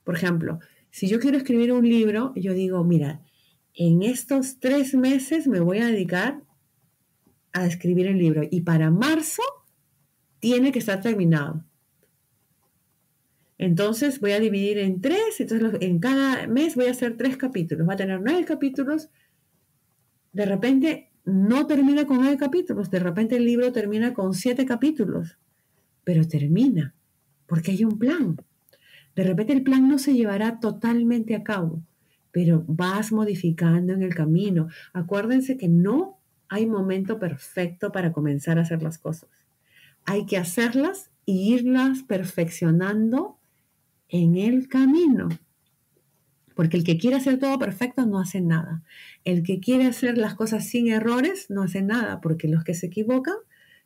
Por ejemplo, si yo quiero escribir un libro, yo digo, mira, en estos tres meses me voy a dedicar a escribir el libro y para marzo tiene que estar terminado. Entonces voy a dividir en tres, entonces en cada mes voy a hacer tres capítulos, va a tener nueve capítulos. De repente no termina con nueve capítulos, de repente el libro termina con siete capítulos, pero termina, porque hay un plan. De repente el plan no se llevará totalmente a cabo, pero vas modificando en el camino. Acuérdense que no hay momento perfecto para comenzar a hacer las cosas. Hay que hacerlas e irlas perfeccionando en el camino. Porque el que quiere hacer todo perfecto no hace nada. El que quiere hacer las cosas sin errores no hace nada, porque los que se equivocan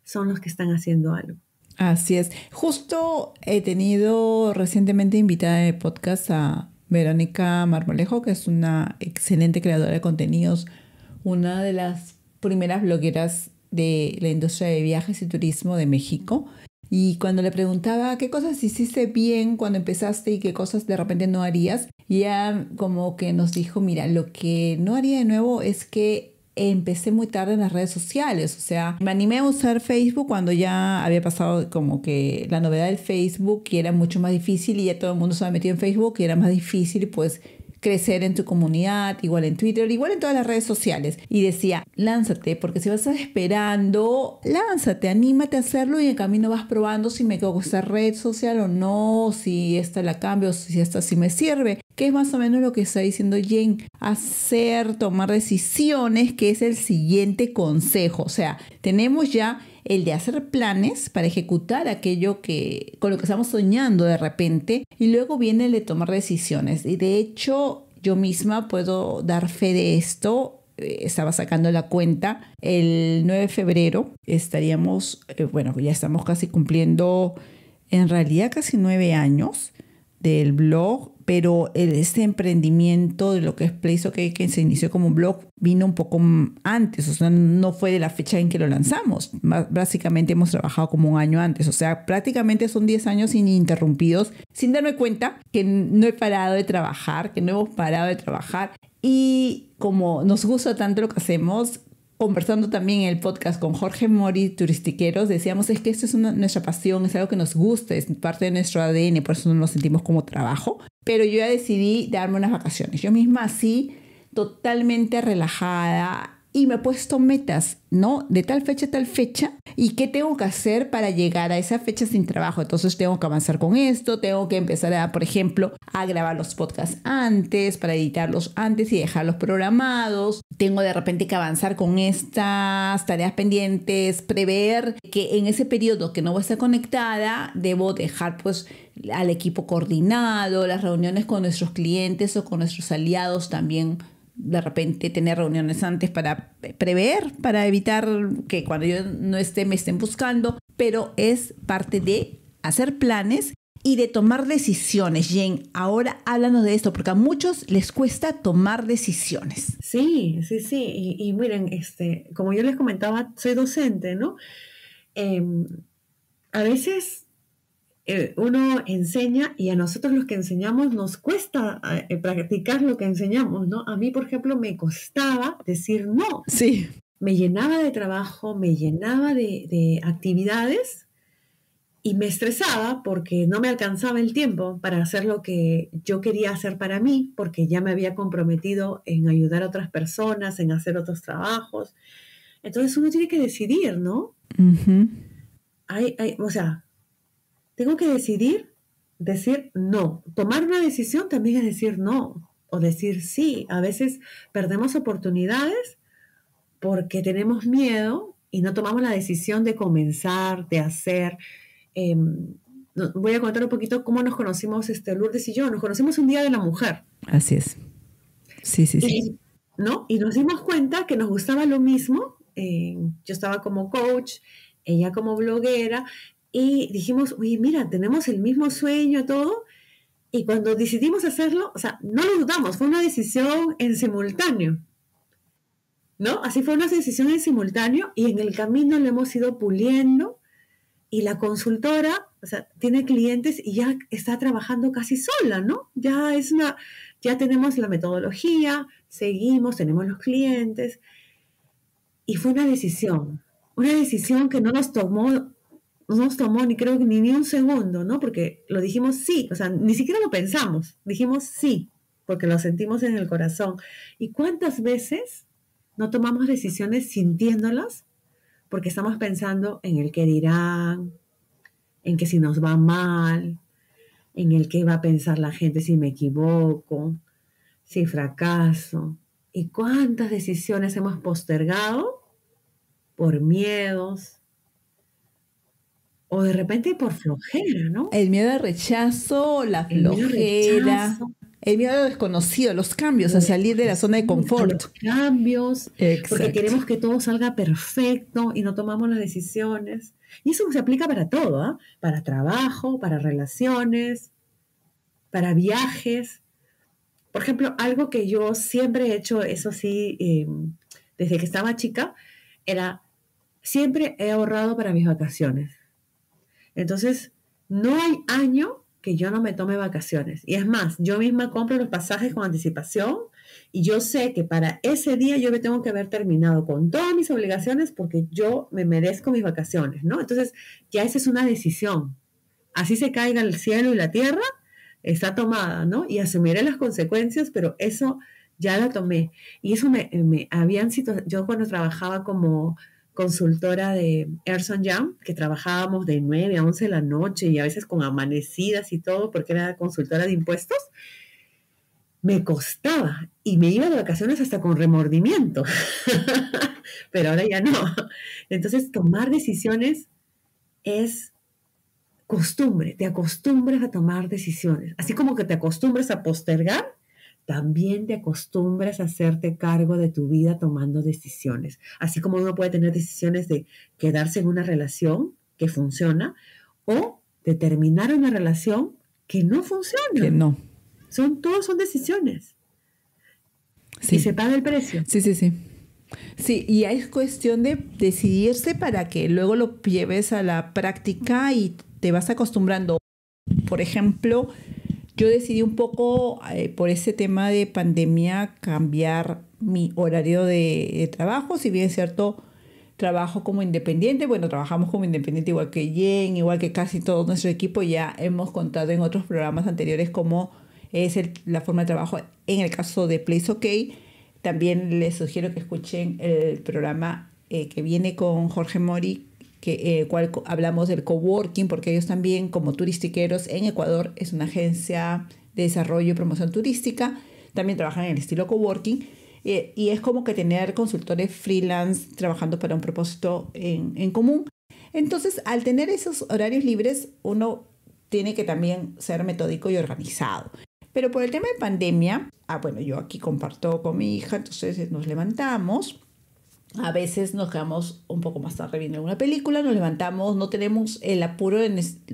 son los que están haciendo algo. Así es. Justo
he tenido recientemente invitada de podcast a Verónica Marmolejo, que es una excelente creadora de contenidos, una de las primeras blogueras de la industria de viajes y turismo de México. Y cuando le preguntaba qué cosas hiciste bien cuando empezaste y qué cosas de repente no harías, ya como que nos dijo, mira, lo que no haría de nuevo es que empecé muy tarde en las redes sociales, o sea, me animé a usar Facebook cuando ya había pasado como que la novedad del Facebook, y era mucho más difícil y ya todo el mundo se había metido en Facebook, y era más difícil, pues crecer en tu comunidad, igual en Twitter, igual en todas las redes sociales. Y decía, lánzate, porque si vas esperando, lánzate, anímate a hacerlo y en camino vas probando si me cago esta red social o no, si esta la cambio, si esta sí me sirve, que es más o menos lo que está diciendo Jen, hacer, tomar decisiones, que es el siguiente consejo. O sea, tenemos ya el de hacer planes para ejecutar aquello que con lo que estamos soñando de repente y luego viene el de tomar decisiones. Y de hecho, yo misma puedo dar fe de esto eh, estaba sacando la cuenta, el 9 de febrero estaríamos, eh, bueno, ya estamos casi cumpliendo en realidad casi nueve años del blog pero este emprendimiento de lo que es Place que se inició como un blog, vino un poco antes, o sea, no fue de la fecha en que lo lanzamos. Básicamente hemos trabajado como un año antes, o sea, prácticamente son 10 años ininterrumpidos, sin darme cuenta que no he parado de trabajar, que no hemos parado de trabajar. Y como nos gusta tanto lo que hacemos, conversando también en el podcast con Jorge Mori, turistiqueros, decíamos es que esto es nuestra pasión, es algo que nos gusta, es parte de nuestro ADN, por eso no nos sentimos como trabajo. Pero yo ya decidí darme unas vacaciones. Yo misma así, totalmente relajada, y me he puesto metas, ¿no? De tal fecha a tal fecha y qué tengo que hacer para llegar a esa fecha sin trabajo. Entonces tengo que avanzar con esto, tengo que empezar a, por ejemplo, a grabar los podcasts antes, para editarlos antes y dejarlos programados. Tengo de repente que avanzar con estas tareas pendientes, prever que en ese periodo que no voy a estar conectada, debo dejar pues al equipo coordinado, las reuniones con nuestros clientes o con nuestros aliados también de repente tener reuniones antes para prever, para evitar que cuando yo no esté me estén buscando, pero es parte de hacer planes y de tomar decisiones. Jen, ahora háblanos de esto, porque a muchos les cuesta
tomar decisiones. Sí, sí, sí. Y, miren, este, como yo les comentaba, soy docente, ¿no? Em, a veces eh, uno enseña y a nosotros los que enseñamos nos cuesta eh, eh, practicar lo que enseñamos, ¿no? A mí, por ejemplo, me costaba decir no. Sí. Me llenaba de trabajo, me llenaba de, actividades y me estresaba porque no me alcanzaba el tiempo para hacer lo que yo quería hacer para mí, porque ya me había comprometido en ayudar a otras personas, en hacer otros trabajos. Entonces uno tiene que decidir, ¿no? o sea, tengo que decidir decir no. Tomar una decisión también es decir no o decir sí. A veces perdemos oportunidades porque tenemos miedo y no tomamos la decisión de comenzar, de hacer. Em, voy a contar un poquito cómo nos conocimos este, Lourdes y yo. Nos conocimos un día de la mujer. Así es. Sí, sí, sí. Y, ¿no? y nos dimos cuenta que nos gustaba lo mismo. Eh, yo estaba como coach, ella como bloguera, y dijimos, uy, mira, tenemos el mismo sueño, todo. Y cuando decidimos hacerlo, o sea, no lo dudamos, fue una decisión en simultáneo. ¿No? Así fue una decisión en simultáneo y en el camino lo hemos ido puliendo y la consultora, o sea, tiene clientes y ya está trabajando casi sola, ¿no? Ya es una, ya tenemos la metodología, seguimos, tenemos los clientes y fue una decisión, una decisión que no nos tomó no nos tomó ni creo que ni, ni un segundo, ¿no? Porque lo dijimos sí, o sea, ni siquiera lo pensamos, dijimos sí, porque lo sentimos en el corazón. ¿Y cuántas veces no tomamos decisiones sintiéndolas? Porque estamos pensando en el que dirán, en que si nos va mal, en el que va a pensar la gente si me equivoco, si fracaso. ¿Y cuántas decisiones hemos postergado por miedos, o de repente por flojera, ¿no?
El miedo al rechazo, la flojera. El miedo al desconocido, los cambios,
a salir de la zona de confort. Los cambios, porque queremos que todo salga perfecto y no tomamos las decisiones. Y eso se aplica para todo, ¿ah? para trabajo, para relaciones, para viajes. Por ejemplo, algo que yo siempre he hecho, eso sí, em, desde que estaba chica, era siempre he ahorrado para mis vacaciones. Entonces, no hay año que yo no me tome vacaciones. Y es más, yo misma compro los pasajes con anticipación y yo sé que para ese día yo me tengo que haber terminado con todas mis obligaciones porque yo me merezco mis vacaciones, ¿no? Entonces, ya esa es una decisión. Así se caiga el cielo y la tierra, está tomada, ¿no? Y asumiré las consecuencias, pero eso ya la tomé. Y eso me, habían yo cuando trabajaba como consultora de Erson Jam, que trabajábamos de 9 a 11 de la noche y a veces con amanecidas y todo, porque era consultora de impuestos, me costaba y me iba de vacaciones hasta con remordimiento, pero ahora ya no. Entonces, tomar decisiones es costumbre, te acostumbras a tomar decisiones, así como que te acostumbras a postergar, también te acostumbras a hacerte cargo de tu vida tomando decisiones. Así como uno puede tener decisiones de quedarse en una relación que funciona o de terminar una relación que no funciona. Que no. Son, todos son decisiones.
Sí. Y se paga el precio. Sí, sí, sí. Sí, y es cuestión de decidirse para que luego lo lleves a la práctica y te vas acostumbrando. Por ejemplo, yo decidí un poco eh, por ese tema de pandemia cambiar mi horario de, trabajo, si bien es cierto, trabajo como independiente, bueno, trabajamos como independiente igual que Jen, igual que casi todo nuestro equipo, ya hemos contado en otros programas anteriores cómo es la forma de trabajo en el caso de Place OK. También les sugiero que escuchen el programa eh, que viene con Jorge Mori, que eh, cual hablamos del coworking, porque ellos también, como turistiqueros en Ecuador, es una agencia de desarrollo y promoción turística, también trabajan en el estilo coworking. Eh, y es como que tener consultores freelance trabajando para un propósito en, en común. Entonces, al tener esos horarios libres, uno tiene que también ser metódico y organizado. Pero por el tema de pandemia, ah, bueno, yo aquí comparto con mi hija, entonces nos levantamos, a veces nos quedamos un poco más tarde viendo alguna película, nos levantamos, no tenemos el apuro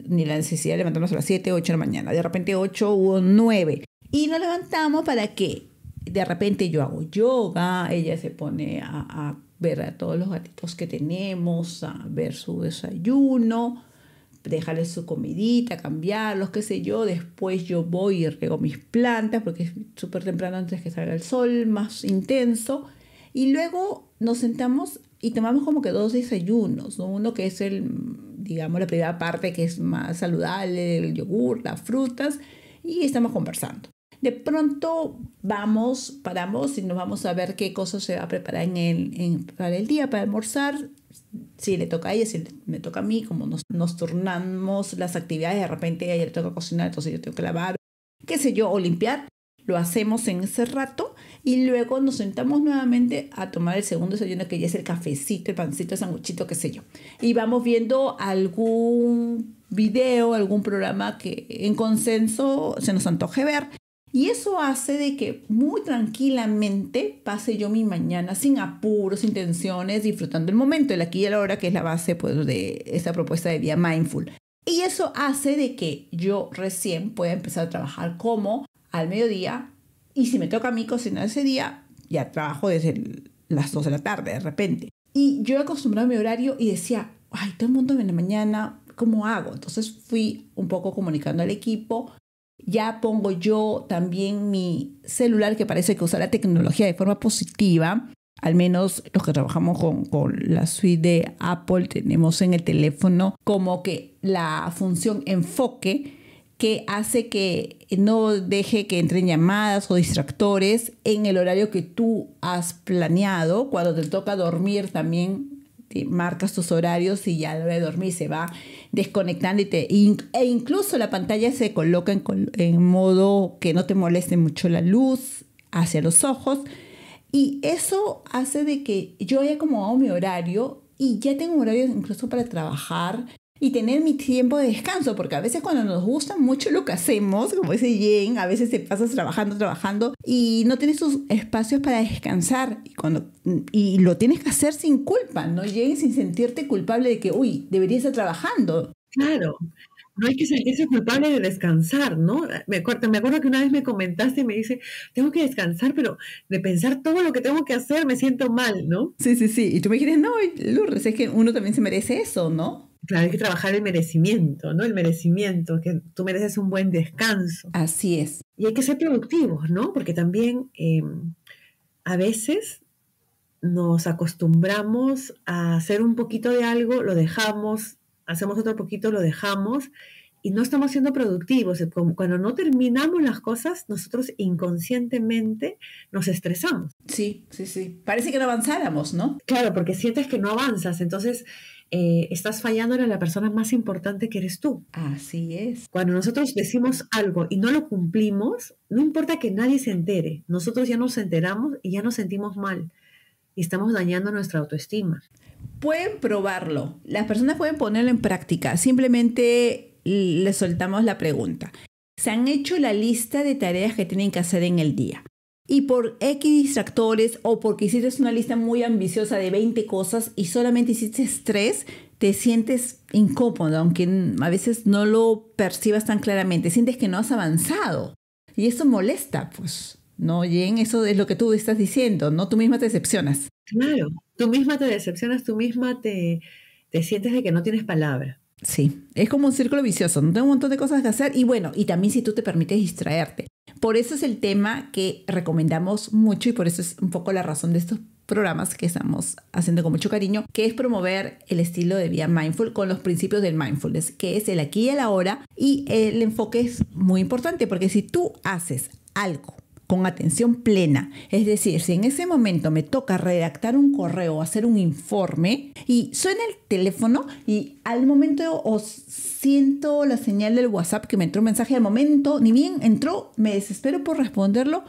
ni la necesidad de levantarnos a las 7, 8 de la mañana, de repente 8 o 9. Y nos levantamos para que de repente yo hago yoga, ella se pone a, ver a todos los gatitos que tenemos, a ver su desayuno, dejarle su comidita, cambiarlos, qué sé yo. Después yo voy y riego mis plantas porque es súper temprano antes que salga el sol más intenso. Y luego nos sentamos y tomamos como que dos desayunos, uno que es el, digamos, la primera parte que es más saludable, el yogur, las frutas, y estamos conversando. De pronto vamos, paramos y nos vamos a ver qué cosas se va a preparar en el, para el día, para almorzar, si le toca a ella, si me toca a mí, como nos, nos turnamos las actividades, de repente a ella le toca cocinar, entonces yo tengo que lavar, qué sé yo, o limpiar, lo hacemos en ese rato y luego nos sentamos nuevamente a tomar el segundo desayuno, que ya es el cafecito, el pancito, el sanguchito, qué sé yo. Y vamos viendo algún video, algún programa que en consenso se nos antoje ver. Y eso hace de que muy tranquilamente pase yo mi mañana sin apuros, sin tensiones, disfrutando el momento, el aquí y la hora, que es la base pues, de esta propuesta de Día Mindful. Y eso hace de que yo recién pueda empezar a trabajar como al mediodía y si me toca a mí cocinar ese día, ya trabajo desde las 2 de la tarde de repente. Y yo he acostumbrado a mi horario y decía, ay, todo el mundo viene mañana, ¿cómo hago? Entonces fui un poco comunicando al equipo. Ya pongo yo también mi celular, que parece que usa la tecnología de forma positiva. Al menos los que trabajamos con, con la suite de Apple tenemos en el teléfono como que la función enfoque, que hace que no deje que entren llamadas o distractores en el horario que tú has planeado. Cuando te toca dormir también te marcas tus horarios y ya a hora de dormir se va desconectando e incluso la pantalla se coloca en, modo que no te moleste mucho la luz hacia los ojos. Y eso hace de que yo haya acomodado mi horario y ya tengo horarios horario incluso para trabajar, y tener mi tiempo de descanso, porque a veces cuando nos gusta mucho lo que hacemos, como dice Jen, a veces te pasas trabajando, trabajando y no tienes sus espacios para descansar y, cuando, y lo tienes que hacer sin culpa, no llegues
sin sentirte culpable de que, uy, debería estar trabajando. Claro, no hay que sentirse culpable de descansar, ¿no? Me acuerdo, me que una vez me comentaste y me dice, tengo que descansar, pero de pensar todo lo que tengo que hacer me siento mal, ¿no? Sí, sí, sí. Y tú me dijiste, no, Lourdes, es que uno también se merece eso, ¿no? Claro, hay que trabajar el merecimiento, ¿no? El merecimiento, que tú mereces un buen descanso. Así es. Y hay que ser productivos, ¿no? Porque también eh, a veces nos acostumbramos a hacer un poquito de algo, lo dejamos, hacemos otro poquito, lo dejamos y no estamos siendo productivos. Eh, cuando no terminamos las cosas, nosotros inconscientemente nos estresamos. Sí, sí, sí. Parece que no avanzáramos, ¿no? Claro, porque sientes que no avanzas. Entonces, eh, estás fallando a la persona más importante que eres tú. Así es. Cuando nosotros decimos algo y no lo cumplimos, no importa que nadie se entere, nosotros ya nos enteramos y ya nos sentimos mal y estamos dañando nuestra autoestima. Pueden probarlo, las personas pueden ponerlo en práctica, simplemente les soltamos
la pregunta. ¿Se han hecho la lista de tareas que tienen que hacer en el día? y por X distractores o porque hiciste una lista muy ambiciosa de 20 cosas y solamente hiciste tres, te sientes incómodo, aunque a veces no lo percibas tan claramente, sientes que no has avanzado. Y eso molesta, pues, ¿no? Y eso es lo que tú estás diciendo, ¿no? Tú misma te decepcionas. Claro, tú misma te decepcionas, tú misma te, te sientes de que no tienes palabra. Sí, es como un círculo vicioso, no tengo un montón de cosas que hacer y bueno, y también si tú te permites distraerte. Por eso es el tema que recomendamos mucho y por eso es un poco la razón de estos programas que estamos haciendo con mucho cariño, que es promover el estilo de vida mindful con los principios del mindfulness, que es el aquí y el ahora. Y el enfoque es muy importante porque si tú haces algo con atención plena. Es decir, si en ese momento me toca redactar un correo hacer un informe y suena el teléfono y al momento os siento la señal del WhatsApp que me entró un mensaje al momento, ni bien entró, me desespero por responderlo.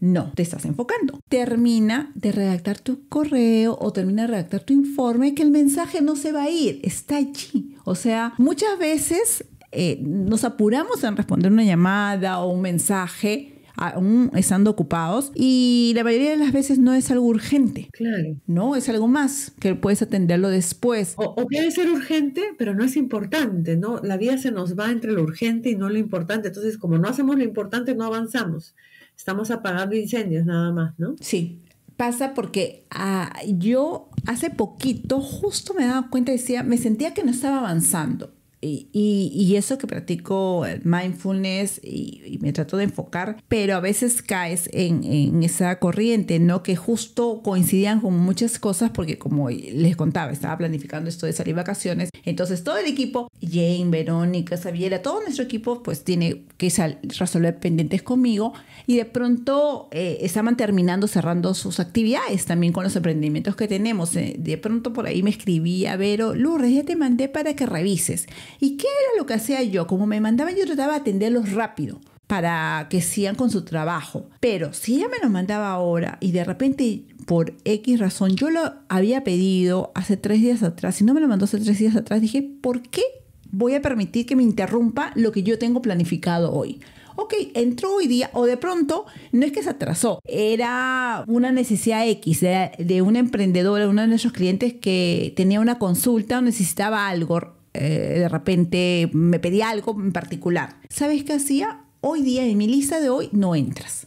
No, te estás enfocando. Termina de redactar tu correo o termina de redactar tu informe que el mensaje no se va a ir, está allí. O sea, muchas veces eh, nos apuramos en responder una llamada o un mensaje aún estando ocupados. Y la mayoría de las veces no es algo urgente.
Claro. No, es algo más que puedes atenderlo después. O, puede ser urgente, pero no es importante, ¿no? La vida se nos va entre lo urgente y no lo importante. Entonces, como no hacemos lo importante, no avanzamos. Estamos apagando incendios nada más, ¿no? Sí, pasa porque ah, yo hace poquito justo
me daba cuenta, decía, me sentía que no estaba avanzando y, eso que practico, eh, mindfulness, y, me trato de enfocar, pero a veces caes en, esa corriente, ¿no? Que justo coincidían con muchas cosas, porque como les contaba, estaba planificando esto de salir vacaciones, entonces todo el equipo, Jane, Verónica, Sabiela, todo nuestro equipo, pues tiene que resolver pendientes conmigo y de pronto eh, estaban terminando, cerrando sus actividades también con los aprendimientos que tenemos. Eh, de pronto por ahí me escribía, Vero, Lourdes, ya te mandé para que revises. ¿Y qué era lo que hacía yo? Como me mandaban, yo trataba de atenderlos rápido para que sigan con su trabajo. Pero si ella me lo mandaba ahora y de repente por X razón yo lo había pedido hace tres días atrás, si no me lo mandó hace tres días atrás, dije, ¿por qué voy a permitir que me interrumpa lo que yo tengo planificado hoy? ok, entró hoy día o de pronto no es que se atrasó, era una necesidad X de, de, una emprendedora, uno de nuestros clientes que tenía una consulta o necesitaba algo eh, de repente me pedía algo en particular. ¿Sabes qué hacía? Hoy día en mi lista de hoy no entras.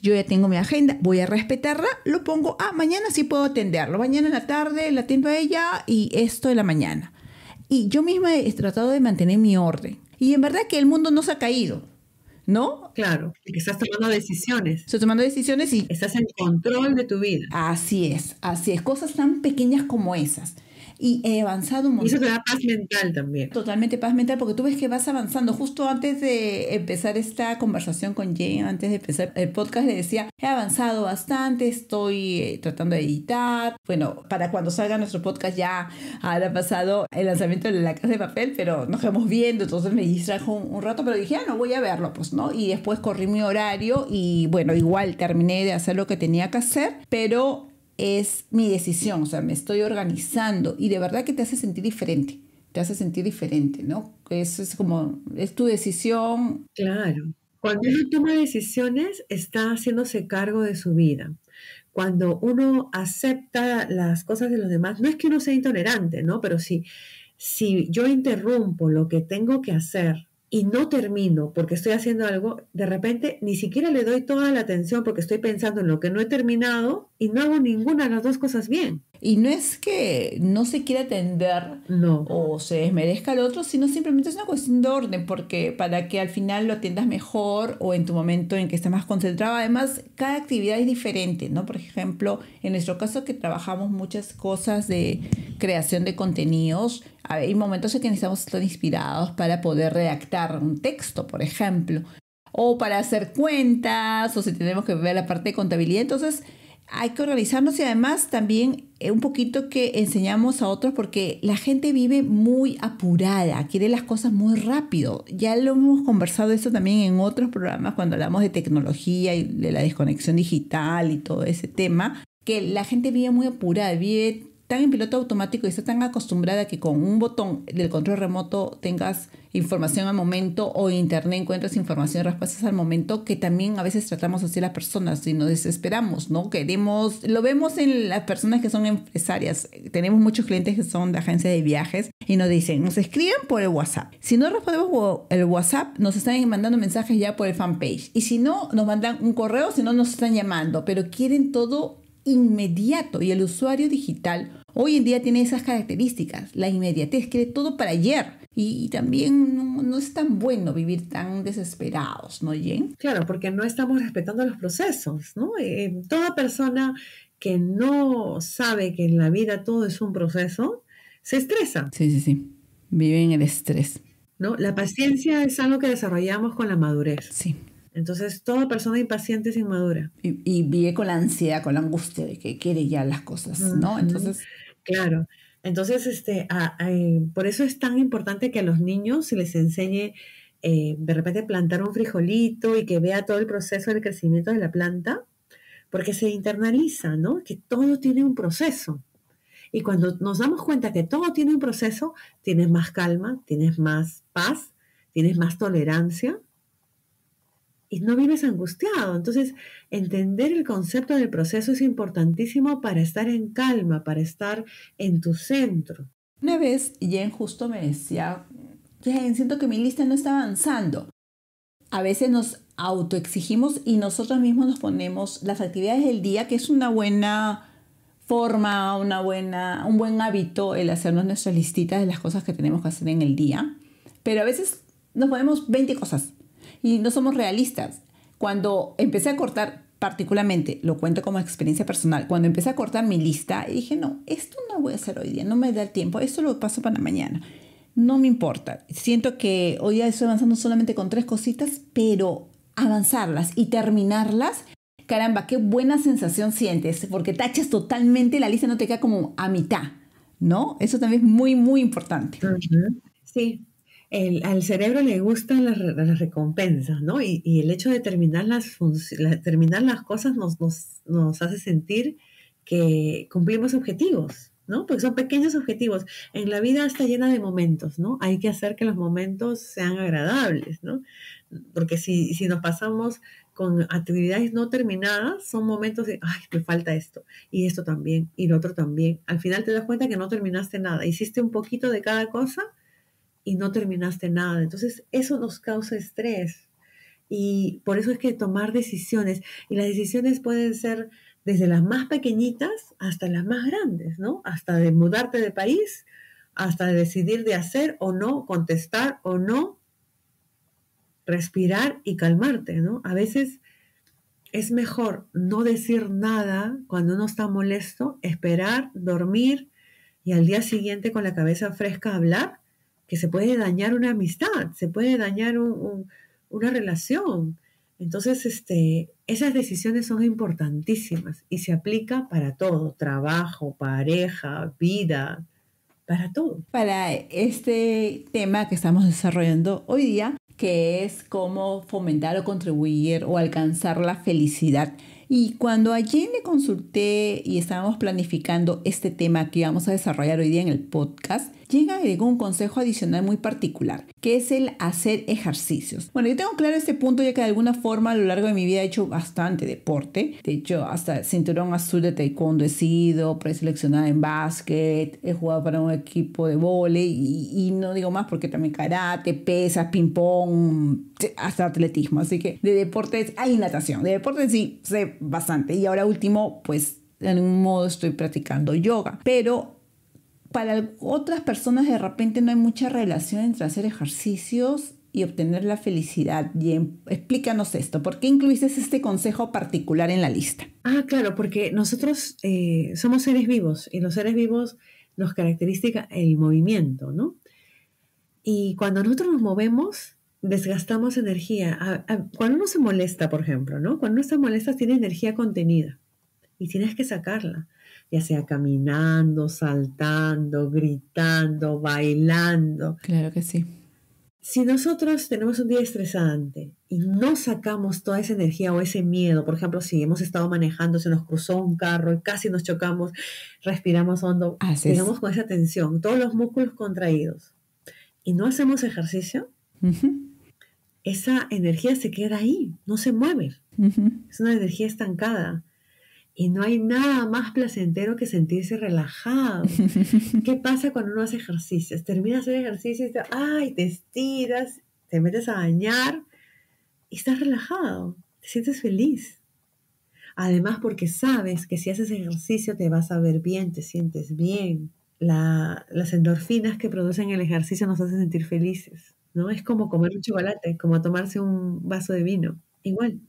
Yo ya tengo mi agenda, voy a respetarla, lo pongo, ah, mañana sí puedo atenderlo, mañana en la tarde la atiendo a ella y esto en la mañana. Y yo misma he tratado de mantener mi orden. Y en verdad que el mundo no se ha caído. ¿no? Claro, que estás tomando decisiones. Estás tomando decisiones y... Estás en control de tu vida. Así es, así es. Cosas tan pequeñas como esas y he avanzado un montón. Y eso te da
paz mental también.
Totalmente paz mental, porque tú ves que vas avanzando. Justo antes de empezar esta conversación con Jane, antes de empezar el podcast, le decía, he avanzado bastante, estoy eh, tratando de editar. Bueno, para cuando salga nuestro podcast ya habrá pasado el lanzamiento de la casa de papel, pero nos vamos viendo, entonces me distrajo un, rato, pero dije, ah, no voy a verlo, pues, ¿no? Y después corrí mi horario y bueno, igual terminé de hacer lo que tenía que hacer, pero es mi decisión, o sea, me estoy organizando y de verdad que te hace sentir diferente, te hace sentir diferente, ¿no? Eso es como, es tu
decisión. Claro. Cuando uno toma decisiones, está haciéndose cargo de su vida. Cuando uno acepta las cosas de los demás, no es que uno sea intolerante, ¿no? Pero si, si yo interrumpo lo que tengo que hacer y no termino porque estoy haciendo algo, de repente ni siquiera le doy toda la atención porque estoy pensando en lo que no he terminado y no hago ninguna de las dos cosas bien. Y no es que no se quiera
atender o se desmerezca al otro, sino simplemente es una cuestión de orden, porque para que al final lo atiendas mejor o en tu momento en que estés más concentrado. Además, cada actividad es diferente, ¿no? Por ejemplo, en nuestro caso que trabajamos muchas cosas de creación de contenidos, hay momentos en que necesitamos estar inspirados para poder redactar un texto, por ejemplo, o para hacer cuentas, o si tenemos que ver la parte de contabilidad. Entonces, hay que organizarnos y además también eh, un poquito que enseñamos a otros porque la gente vive muy apurada, quiere las cosas muy rápido. Ya lo hemos conversado esto también en otros programas cuando hablamos de tecnología y de la desconexión digital y todo ese tema, que la gente vive muy apurada, vive están en piloto automático y está tan acostumbrada que con un botón del control remoto tengas información al momento o internet encuentras información y respuestas al momento que también a veces tratamos así las personas y nos desesperamos, ¿no? Queremos, lo vemos en las personas que son empresarias. Tenemos muchos clientes que son de agencia de viajes y nos dicen, nos escriben por el WhatsApp. Si no respondemos el WhatsApp, nos están mandando mensajes ya por el fanpage. Y si no, nos mandan un correo, si no, nos están llamando, pero quieren todo inmediato y el usuario digital Hoy en día tiene esas características, la inmediatez, quiere todo para ayer. Y, también no, es tan bueno vivir
tan desesperados, ¿no, Jen? Claro, porque no estamos respetando los procesos, ¿no? Eh, eh, toda persona que no sabe que en la vida todo es un proceso, se estresa. Sí, sí, sí. Vive en el estrés. ¿No? La paciencia es algo que desarrollamos con la madurez. Sí, entonces, toda persona impaciente es inmadura. Y, y, vive con la ansiedad, con la angustia de que quiere ya las cosas, ¿no? Entonces, Claro. Entonces, este, ah, por eso es tan importante que a los niños se les enseñe eh, de repente plantar un frijolito y que vea todo el proceso del crecimiento de la planta, porque se internaliza, ¿no? Que todo tiene un proceso. Y cuando nos damos cuenta que todo tiene un proceso, tienes más calma, tienes más paz, tienes más tolerancia y no vives angustiado. Entonces, entender el concepto del proceso es importantísimo para estar en calma, para estar en tu centro. Una vez Jen justo me decía, Jen, siento que mi lista no está avanzando.
A veces nos autoexigimos y nosotros mismos nos ponemos las actividades del día, que es una buena forma, una buena, un buen hábito el hacernos nuestras listitas de las cosas que tenemos que hacer en el día. Pero a veces nos ponemos 20 cosas y no somos realistas. Cuando empecé a cortar, particularmente, lo cuento como experiencia personal, cuando empecé a cortar mi lista, dije, no, esto no voy a hacer hoy día, no me da el tiempo, esto lo paso para mañana. No me importa. Siento que hoy día estoy avanzando solamente con tres cositas, pero avanzarlas y terminarlas caramba, qué buena sensación sientes, porque tachas totalmente la lista, no te queda como a mitad, ¿no? Eso
también es muy, muy importante. Sí, el, al cerebro le gustan las, recompensas, ¿no? Y, el hecho de terminar las, terminar las cosas nos, hace sentir que cumplimos objetivos, ¿no? Porque son pequeños objetivos. En la vida está llena de momentos, ¿no? Hay que hacer que los momentos sean agradables, ¿no? Porque si, nos pasamos con actividades no terminadas, son momentos de, ay, me falta esto, y esto también, y lo otro también. Al final te das cuenta que no terminaste nada, hiciste un poquito de cada cosa y no terminaste nada. Entonces, eso nos causa estrés. Y por eso es que tomar decisiones, y las decisiones pueden ser desde las más pequeñitas hasta las más grandes, ¿no? Hasta de mudarte de país, hasta de decidir de hacer o no, contestar o no, respirar y calmarte, ¿no? A veces es mejor no decir nada cuando uno está molesto, esperar, dormir y al día siguiente con la cabeza fresca hablar que se puede dañar una amistad, se puede dañar una relación. Entonces, este, esas decisiones son importantísimas y se aplica para todo, trabajo, pareja, vida,
para todo. Para este tema que estamos desarrollando hoy día, que es cómo fomentar o contribuir o alcanzar la felicidad. Y cuando ayer le consulté y estábamos planificando este tema que íbamos a desarrollar hoy día en el podcast, llega algún un consejo adicional muy particular, que es el hacer ejercicios. Bueno, yo tengo claro este punto ya que de alguna forma a lo largo de mi vida he hecho bastante deporte. De hecho, hasta cinturón azul de taekwondo he sido, preseleccionada pues, en básquet, he jugado para un equipo de vole y, y no digo más porque también karate, pesas, ping pong, hasta atletismo. Así que de deportes hay natación. De deportes sí sé bastante. Y ahora último, pues en un modo estoy practicando yoga. Pero para otras personas de repente no hay mucha relación entre hacer ejercicios y obtener la
felicidad. Y em, explícanos esto, ¿por qué incluiste este consejo particular en la lista? Ah, claro, porque nosotros eh, somos seres vivos y los seres vivos nos caracteriza el movimiento, ¿no? Y cuando nosotros nos movemos, desgastamos energía. cuando uno se molesta, por ejemplo, ¿no? Cuando uno se molesta, tiene energía contenida y tienes que sacarla ya sea caminando, saltando, gritando, bailando. Claro que sí. Si nosotros tenemos un día estresante y no sacamos toda esa energía o ese miedo, por ejemplo, si hemos estado manejando, se nos cruzó un carro y casi nos chocamos, respiramos hondo, tenemos con esa tensión, todos los músculos contraídos y no hacemos ejercicio, esa energía se queda ahí, no se mueve. Es una energía estancada. Y no hay nada más placentero que sentirse relajado. ¿Qué pasa cuando uno hace ejercicios? Terminas hacer ejercicio y te, te estiras, te metes a bañar y estás relajado, te sientes feliz. Además porque sabes que si haces ejercicio te vas a ver bien, te sientes bien. las endorfinas que producen el ejercicio nos hacen sentir felices, ¿no? Es como comer un chocolate, como tomarse un vaso de vino, igual.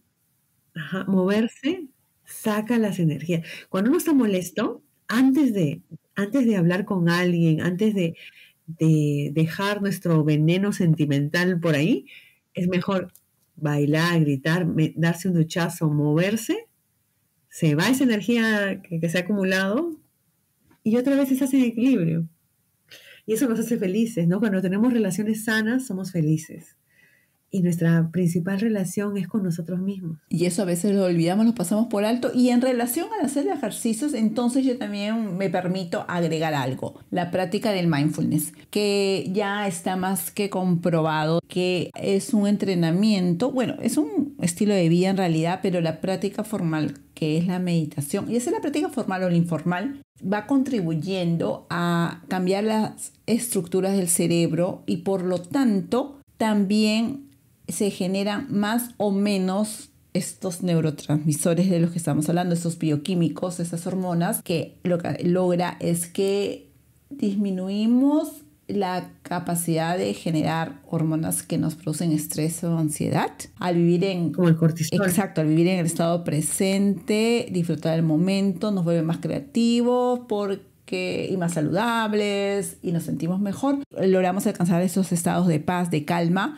Ajá. Moverse saca las energías. Cuando uno está molesto, antes de, antes de hablar con alguien, antes de, dejar nuestro veneno sentimental por ahí, es mejor bailar, gritar, darse un duchazo, moverse, se va esa energía que, se ha acumulado y otra vez estás en equilibrio. Y eso nos hace felices, ¿no? Cuando tenemos relaciones sanas, somos felices y nuestra principal relación es con nosotros mismos. Y eso a veces lo olvidamos,
lo pasamos por alto. Y en relación al hacer ejercicios, entonces yo también me permito agregar algo, la práctica del mindfulness, que ya está más que comprobado que es un entrenamiento, bueno, es un estilo de vida en realidad, pero la práctica formal que es la meditación, y esa es la práctica formal o la informal, va contribuyendo a cambiar las estructuras del cerebro y por lo tanto también se generan más o menos estos neurotransmisores de los que estamos hablando, estos bioquímicos, esas hormonas, que lo que logra es que disminuimos la capacidad de generar hormonas que nos producen estrés o ansiedad al vivir en como el cortisol exacto al vivir en el estado presente disfrutar el momento nos vuelve más creativos porque y más saludables y nos sentimos mejor logramos alcanzar esos estados de paz de calma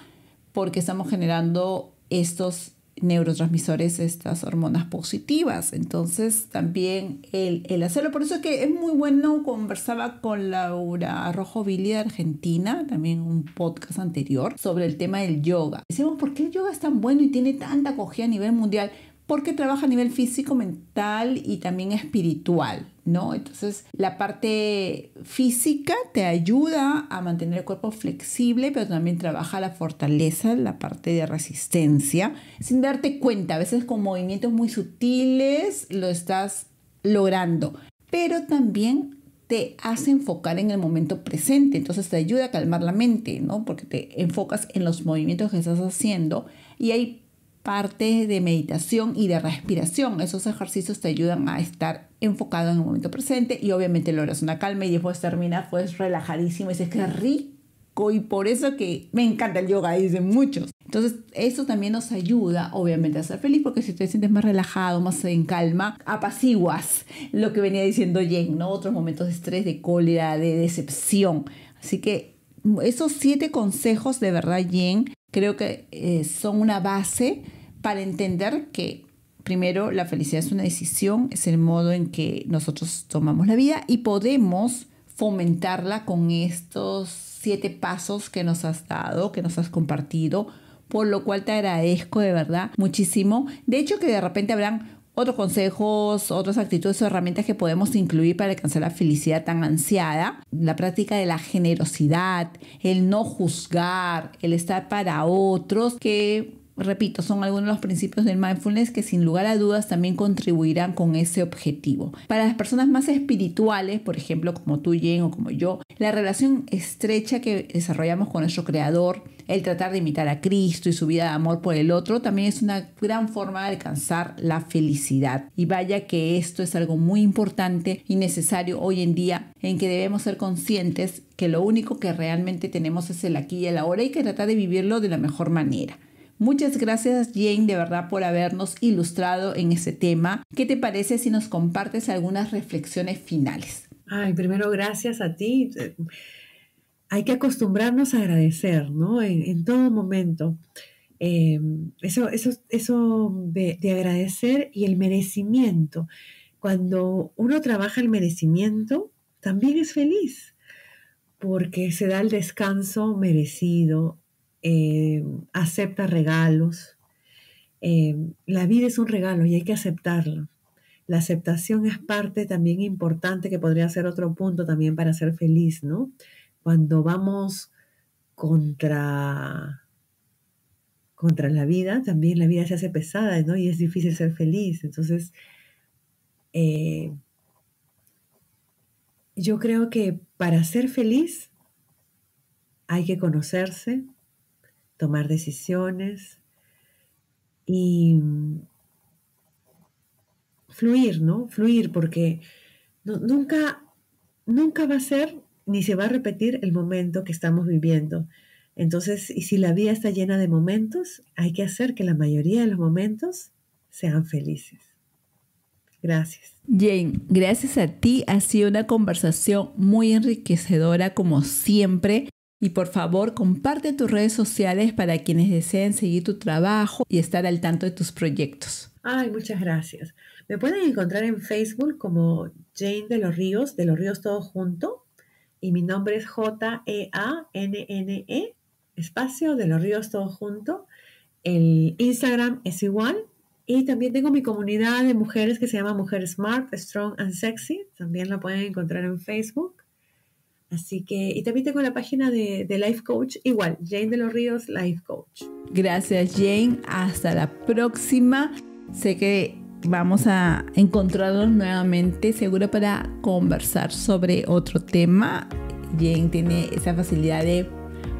porque estamos generando estos neurotransmisores, estas hormonas positivas. Entonces, también el, hacerlo. Por eso es que es muy bueno. Conversaba con Laura Rojovilli de Argentina, también un podcast anterior, sobre el tema del yoga. Decimos, ¿por qué el yoga es tan bueno y tiene tanta acogida a nivel mundial? porque trabaja a nivel físico, mental y también espiritual, ¿no? Entonces, la parte física te ayuda a mantener el cuerpo flexible, pero también trabaja la fortaleza, la parte de resistencia, sin darte cuenta, a veces con movimientos muy sutiles lo estás logrando, pero también te hace enfocar en el momento presente, entonces te ayuda a calmar la mente, ¿no? Porque te enfocas en los movimientos que estás haciendo y hay parte de meditación y de respiración. Esos ejercicios te ayudan a estar enfocado en el momento presente y obviamente logras una calma y después terminas pues relajadísimo y dices que rico y por eso que me encanta el yoga, dicen muchos. Entonces eso también nos ayuda obviamente a ser feliz porque si te sientes más relajado, más en calma, apaciguas lo que venía diciendo Jen, ¿no? Otros momentos de estrés, de cólera, de decepción. Así que esos siete consejos de verdad, Jen, creo que eh, son una base para entender que primero la felicidad es una decisión, es el modo en que nosotros tomamos la vida y podemos fomentarla con estos siete pasos que nos has dado, que nos has compartido, por lo cual te agradezco de verdad muchísimo. De hecho que de repente habrán otros consejos, otras actitudes o herramientas que podemos incluir para alcanzar la felicidad tan ansiada, la práctica de la generosidad, el no juzgar, el estar para otros, que repito, son algunos de los principios del mindfulness que sin lugar a dudas también contribuirán con ese objetivo. Para las personas más espirituales, por ejemplo, como tú, Jen, o como yo, la relación estrecha que desarrollamos con nuestro creador, el tratar de imitar a Cristo y su vida de amor por el otro, también es una gran forma de alcanzar la felicidad. Y vaya que esto es algo muy importante y necesario hoy en día en que debemos ser conscientes que lo único que realmente tenemos es el aquí y el ahora y que tratar de vivirlo de la mejor manera. Muchas gracias Jane de verdad por habernos ilustrado en ese tema. ¿Qué te parece
si nos compartes algunas reflexiones finales? Ay, primero gracias a ti. Hay que acostumbrarnos a agradecer, ¿no? En, todo momento. Eh, eso eso, eso de agradecer y el merecimiento. Cuando uno trabaja el merecimiento, también es feliz, porque se da el descanso merecido, eh, acepta regalos. Eh, la vida es un regalo y hay que aceptarlo. La aceptación es parte también importante que podría ser otro punto también para ser feliz, ¿no? Cuando vamos contra contra la vida, también la vida se hace pesada, ¿no? Y es difícil ser feliz. Entonces, eh, yo creo que para ser feliz hay que conocerse, tomar decisiones y mm, fluir, ¿no? Fluir, porque nunca, nunca va a ser ni se va a repetir el momento que estamos viviendo. Entonces, y si la vida está llena de momentos, hay que hacer que la mayoría de los momentos sean felices. Gracias.
Jane, gracias a ti. Ha sido una conversación muy enriquecedora como siempre. Y por favor, comparte tus redes sociales para quienes deseen seguir tu trabajo y estar al tanto de tus proyectos.
Ay, muchas gracias. Me pueden encontrar en Facebook como Jane de los Ríos, de los Ríos todo junto. Y mi nombre es J-E-A-N-N-E, e, espacio de los Ríos todo junto. El Instagram es igual. Y también tengo mi comunidad de mujeres que se llama Mujeres Smart, Strong and Sexy. También la pueden encontrar en Facebook. Así que, y también tengo la página de, Life Coach, igual, Jane de los Ríos, Life Coach. Gracias
Jane, hasta la próxima. Sé que vamos a encontrarnos nuevamente, seguro para conversar sobre otro tema. Jane tiene esa facilidad de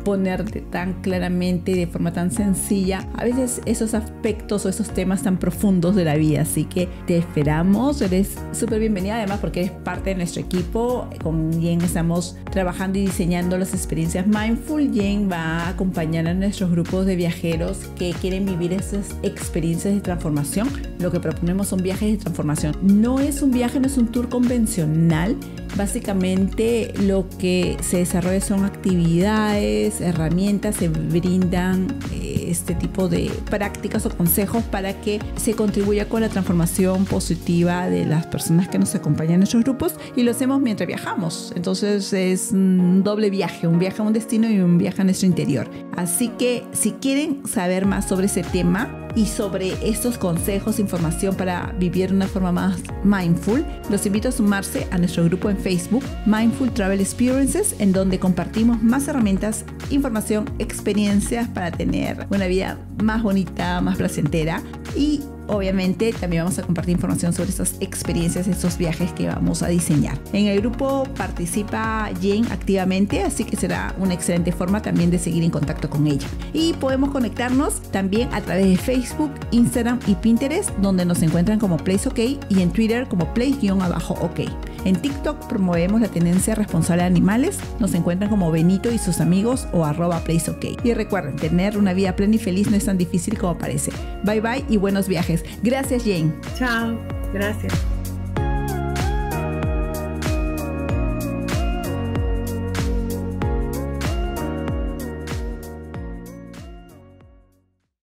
ponerte tan claramente y de forma tan sencilla a veces esos aspectos o esos temas tan profundos de la vida. Así que te esperamos, eres súper bienvenida además porque eres parte de nuestro equipo con quien estamos trabajando y diseñando las experiencias Mindful. Jen va a acompañar a nuestros grupos de viajeros que quieren vivir esas experiencias de transformación. Lo que proponemos son viajes de transformación. No es un viaje, no es un tour convencional. Básicamente lo que se desarrolla son actividades, herramientas se brindan eh, este tipo de prácticas o consejos para que se contribuya con la transformación positiva de las personas que nos acompañan en nuestros grupos y lo hacemos mientras viajamos. Entonces es un doble viaje, un viaje a un destino y un viaje a nuestro interior. Así que si quieren saber más sobre ese tema, y sobre estos consejos, información para vivir de una forma más mindful, los invito a sumarse a nuestro grupo en Facebook, Mindful Travel Experiences, en donde compartimos más herramientas, información, experiencias para tener una vida más bonita, más placentera y Obviamente también vamos a compartir información sobre estas experiencias, estos viajes que vamos a diseñar. En el grupo participa Jane activamente, así que será una excelente forma también de seguir en contacto con ella. Y podemos conectarnos también a través de Facebook, Instagram y Pinterest, donde nos encuentran como PlaceOK y en Twitter como Place-OK. ok en TikTok promovemos la tendencia responsable de animales. Nos encuentran como Benito y sus amigos o arroba placeok. Y recuerden, tener una vida plena y feliz no es tan difícil como parece. Bye bye y buenos viajes. Gracias Jane. Chao. Gracias.